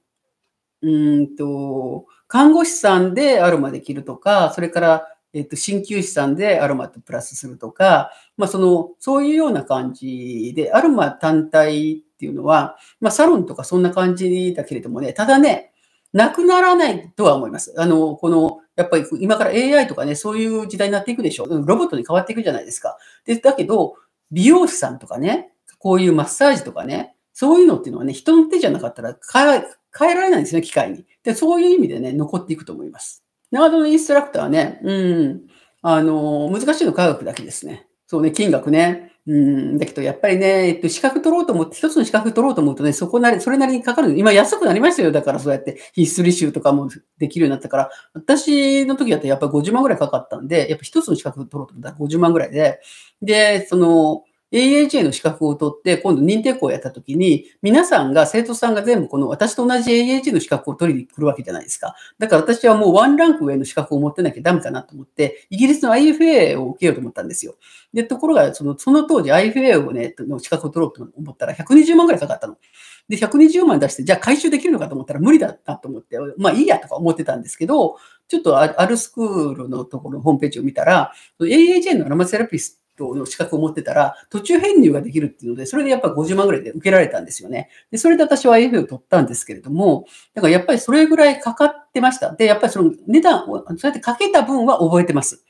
うんと、看護師さんでアロマできるとか、それから、えっと、鍼灸師さんでアロマとプラスするとか、まあ、その、そういうような感じで、アロマ単体っていうのは、まあ、サロンとかそんな感じだけれどもね、ただね、なくならないとは思います。あの、この、やっぱり今から AI とかね、そういう時代になっていくでしょ。ロボットに変わっていくじゃないですか。で、だけど、美容師さんとかね、こういうマッサージとかね、そういうのっていうのはね、人の手じゃなかったら変え変えられないんですね、機械に。で、そういう意味でね、残っていくと思います。長野のインストラクターはね、うん、あの難しいの科学だけですね。そうね、金額ね。うん、だけどやっぱりね、えっと、資格取ろうと思って、一つの資格取ろうと思うとね、そこなり、それなりにかかる。今安くなりましたよ。だからそうやって必須履修とかもできるようになったから、私の時だとやっぱり50万ぐらいかかったんで、やっぱ一つの資格取ろうと思ったら50万ぐらいで、で、その、AAJ の資格を取って、今度認定校をやったときに、皆さんが、生徒さんが全部この私と同じ AAJ の資格を取りに来るわけじゃないですか。だから私はもうワンランク上の資格を持ってなきゃダメかなと思って、イギリスの IFA を受けようと思ったんですよ。で、ところが、その、その当時 IFA をね、の資格を取ろうと思ったら、120万ぐらいかかったの。で、120万出して、じゃあ回収できるのかと思ったら無理だなと思って、まあいいやとか思ってたんですけど、ちょっとあるスクールのところのホームページを見たら、AAJ のアロマセラピストの資格を持ってたら、途中編入ができるっていうので、それでやっぱ50万ぐらいで受けられたんですよね。で、それで私は AFA を取ったんですけれども、だからやっぱりそれぐらいかかってました。で、やっぱりその値段を、そうやってかけた分は覚えてます。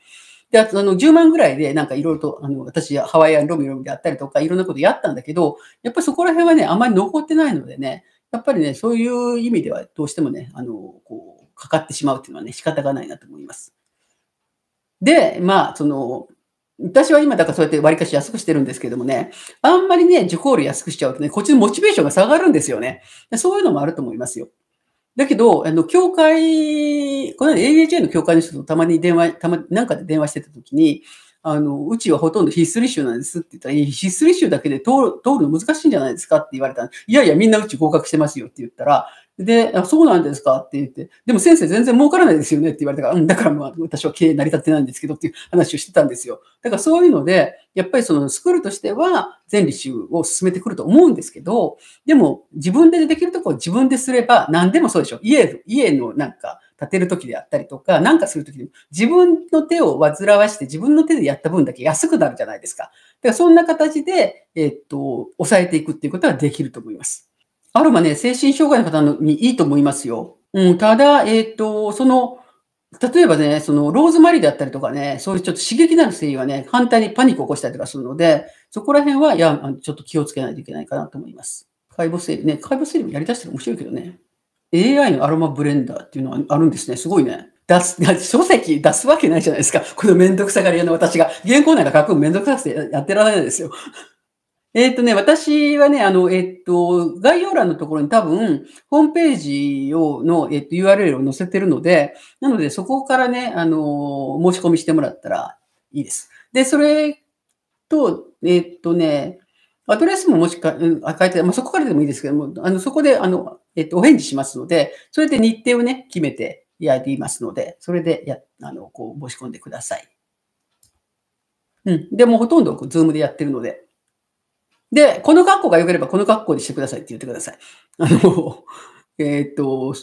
で、あと、あの、10万ぐらいで、なんかいろいろと、あの、私、ハワイアンロミロミであったりとか、いろんなことやったんだけど、やっぱりそこら辺はね、あんまり残ってないのでね、やっぱりね、そういう意味では、どうしてもね、あの、こう、かかってしまうっていうのはね、仕方がないなと思います。で、まあ、その、私は今だからそうやって割かし安くしてるんですけどもね、あんまりね、受講料安くしちゃうとね、こっちのモチベーションが下がるんですよね。そういうのもあると思いますよ。だけど、あの、教会、この AHA の教会の人とたまに電話、たま、なんかで電話してた時に、あの、うちはほとんど必須履修なんですって言ったら、必須履修だけで通る通るの難しいんじゃないですかって言われたいやいや、みんなうち合格してますよって言ったら、で、あそうなんですかって言って、でも先生全然儲からないですよねって言われたから、うん、だからまあ私は経営成り立ってないんですけどっていう話をしてたんですよ。だからそういうので、やっぱりそのスクールとしては全理修を進めてくると思うんですけど、でも自分でできるとこを自分ですれば何でもそうでしょ。家、家のなんか建てるときであったりとか、なんかするときに自分の手を煩わして自分の手でやった分だけ安くなるじゃないですか。だからそんな形で、えー、っと、抑えていくっていうことはできると思います。アロマね、精神障害の方にいいと思いますよ。うん、ただ、えっ、ー、と、その、例えばね、そのローズマリーだったりとかね、そういうちょっと刺激のある精油はね、反対にパニックを起こしたりとかするので、そこら辺は、いや、ちょっと気をつけないといけないかなと思います。解剖生理ね、解剖生理もやりだしたら面白いけどね。AI のアロマブレンダーっていうのはあるんですね。すごいね。出す、書籍出すわけないじゃないですか。このめんどくさがり屋の私が。原稿なんか書くのめんどくさくてやってられないですよ。えっ、ー、とね、私はね、あの、えっ、ー、と、概要欄のところに多分、ホームページをの、えっ、ー、と、URL を載せてるので、なので、そこからね、あの、申し込みしてもらったらいいです。で、それと、えっ、とね、アドレスももしか、うん、書いて、まあ、そこからでもいいですけども、あの、そこで、あの、えっ、と、お返事しますので、それで日程をね、決めてやりますので、それで、や、あの、こう、申し込んでください。うん。でも、ほとんど、ズームでやってるので。で、この格好が良ければこの格好にしてくださいって言ってください。あの、えー、っと、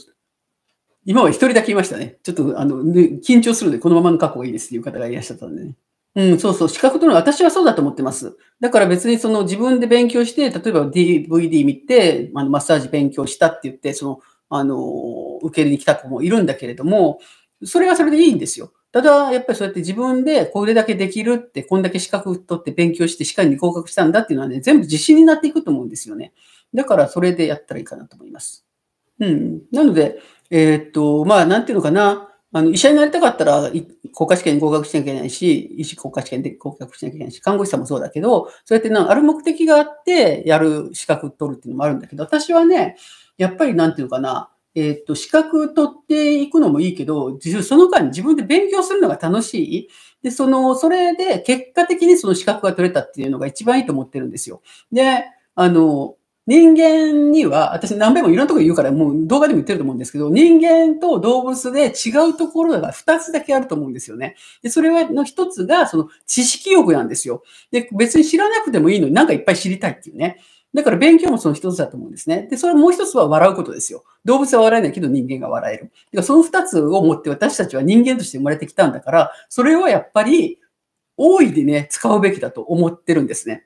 今は一人だけいましたね。ちょっと、あの、緊張するので、このままの格好がいいですっていう方がいらっしゃったんでね。うん、そうそう。資格というのは私はそうだと思ってます。だから別にその自分で勉強して、例えば DVD 見て、あのマッサージ勉強したって言って、その、あの、受けに来た子もいるんだけれども、それはそれでいいんですよ。ただ、やっぱりそうやって自分でこれだけできるって、こんだけ資格取って勉強して、しっかり合格したんだっていうのはね、全部自信になっていくと思うんですよね。だからそれでやったらいいかなと思います。うん。なので、えー、っと、まあ、なんていうのかな。あの医者になりたかったら、国家試験に合格しなきゃいけないし、医師国家試験で合格しなきゃいけないし、看護師さんもそうだけど、そうやってなある目的があって、やる資格取るっていうのもあるんだけど、私はね、やっぱりなんていうのかな、えっと、資格取っていくのもいいけど、その間に自分で勉強するのが楽しい。で、その、それで結果的にその資格が取れたっていうのが一番いいと思ってるんですよ。で、あの、人間には、私何べんもいろんなところ言うから、もう動画でも言ってると思うんですけど、人間と動物で違うところが2つだけあると思うんですよね。で、それはの1つが、その知識欲なんですよ。で、別に知らなくてもいいのになんかいっぱい知りたいっていうね。だから勉強もその一つだと思うんですね。で、それもう一つは笑うことですよ。動物は笑えないけど人間が笑える。その二つを持って私たちは人間として生まれてきたんだから、それはやっぱり大いにね、使うべきだと思ってるんですね。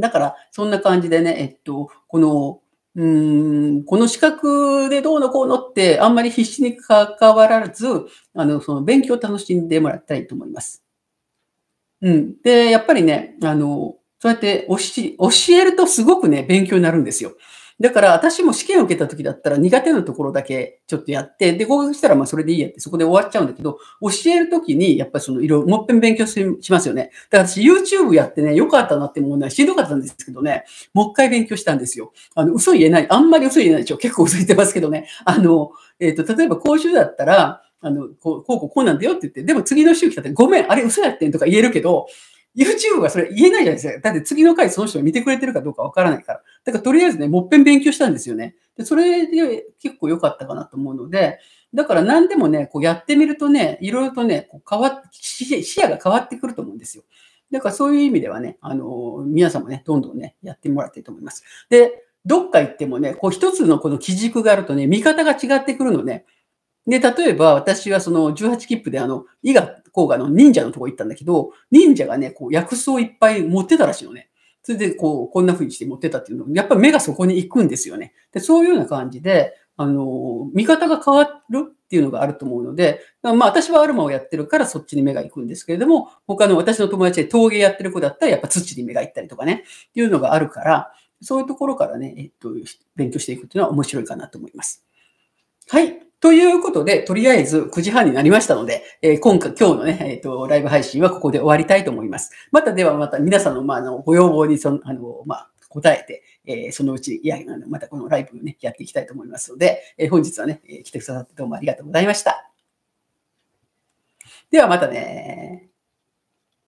だから、そんな感じでね、えっと、この、うーんこの資格でどうのこうのってあんまり必死に関わらず、あの、その勉強を楽しんでもらったらいいと思います。うん。で、やっぱりね、あの、そうやって教えるとすごくね、勉強になるんですよ。だから私も試験を受けた時だったら苦手なところだけちょっとやって、で、合格したらまあそれでいいやってそこで終わっちゃうんだけど、教える時にやっぱりそのいろいろもっぺん勉強しますよね。だから私 YouTube やってね、良かったなって思うはしんどかったんですけどね、もう一回勉強したんですよ。あの、嘘言えない。あんまり嘘言えないでしょ。結構嘘言ってますけどね。あの、えっ、ー、と、例えば講習だったら、あの、こう、こう、こうなんだよって言って、でも次の週来たって、ごめん、あれ嘘やってんとか言えるけど、YouTube はそれ言えないじゃないですか。だって次の回その人が見てくれてるかどうかわからないから。だからとりあえずね、もっぺん勉強したんですよね。で、それで結構良かったかなと思うので、だから何でもね、こうやってみるとね、いろいろとね、こう変わっ視野が変わってくると思うんですよ。だからそういう意味ではね、あの、皆さんもね、どんどんね、やってもらいたいと思います。で、どっか行ってもね、こう一つのこの基軸があるとね、見方が違ってくるのね。で、例えば私はその18切符であの、医学、こがあの、忍者のとこ行ったんだけど、忍者がね、こう、薬草いっぱい持ってたらしいのね。それで、こう、こんな風にして持ってたっていうのやっぱり目がそこに行くんですよね。で、そういうような感じで、あの、見方が変わるっていうのがあると思うので、まあ私はアルマをやってるからそっちに目が行くんですけれども、他の私の友達で陶芸やってる子だったらやっぱ土に目が行ったりとかね、っていうのがあるから、そういうところからね、えっと、勉強していくっていうのは面白いかなと思います。はい。ということで、とりあえず9時半になりましたので、えー、今回、今日のね、えっ、ー、と、ライブ配信はここで終わりたいと思います。またではまた皆さんの、まあ、あの、ご要望に、その、あの、まあ、答えて、えー、そのうち、いや、またこのライブをね、やっていきたいと思いますので、え本日はね、え来てくださってどうもありがとうございました。ではまたね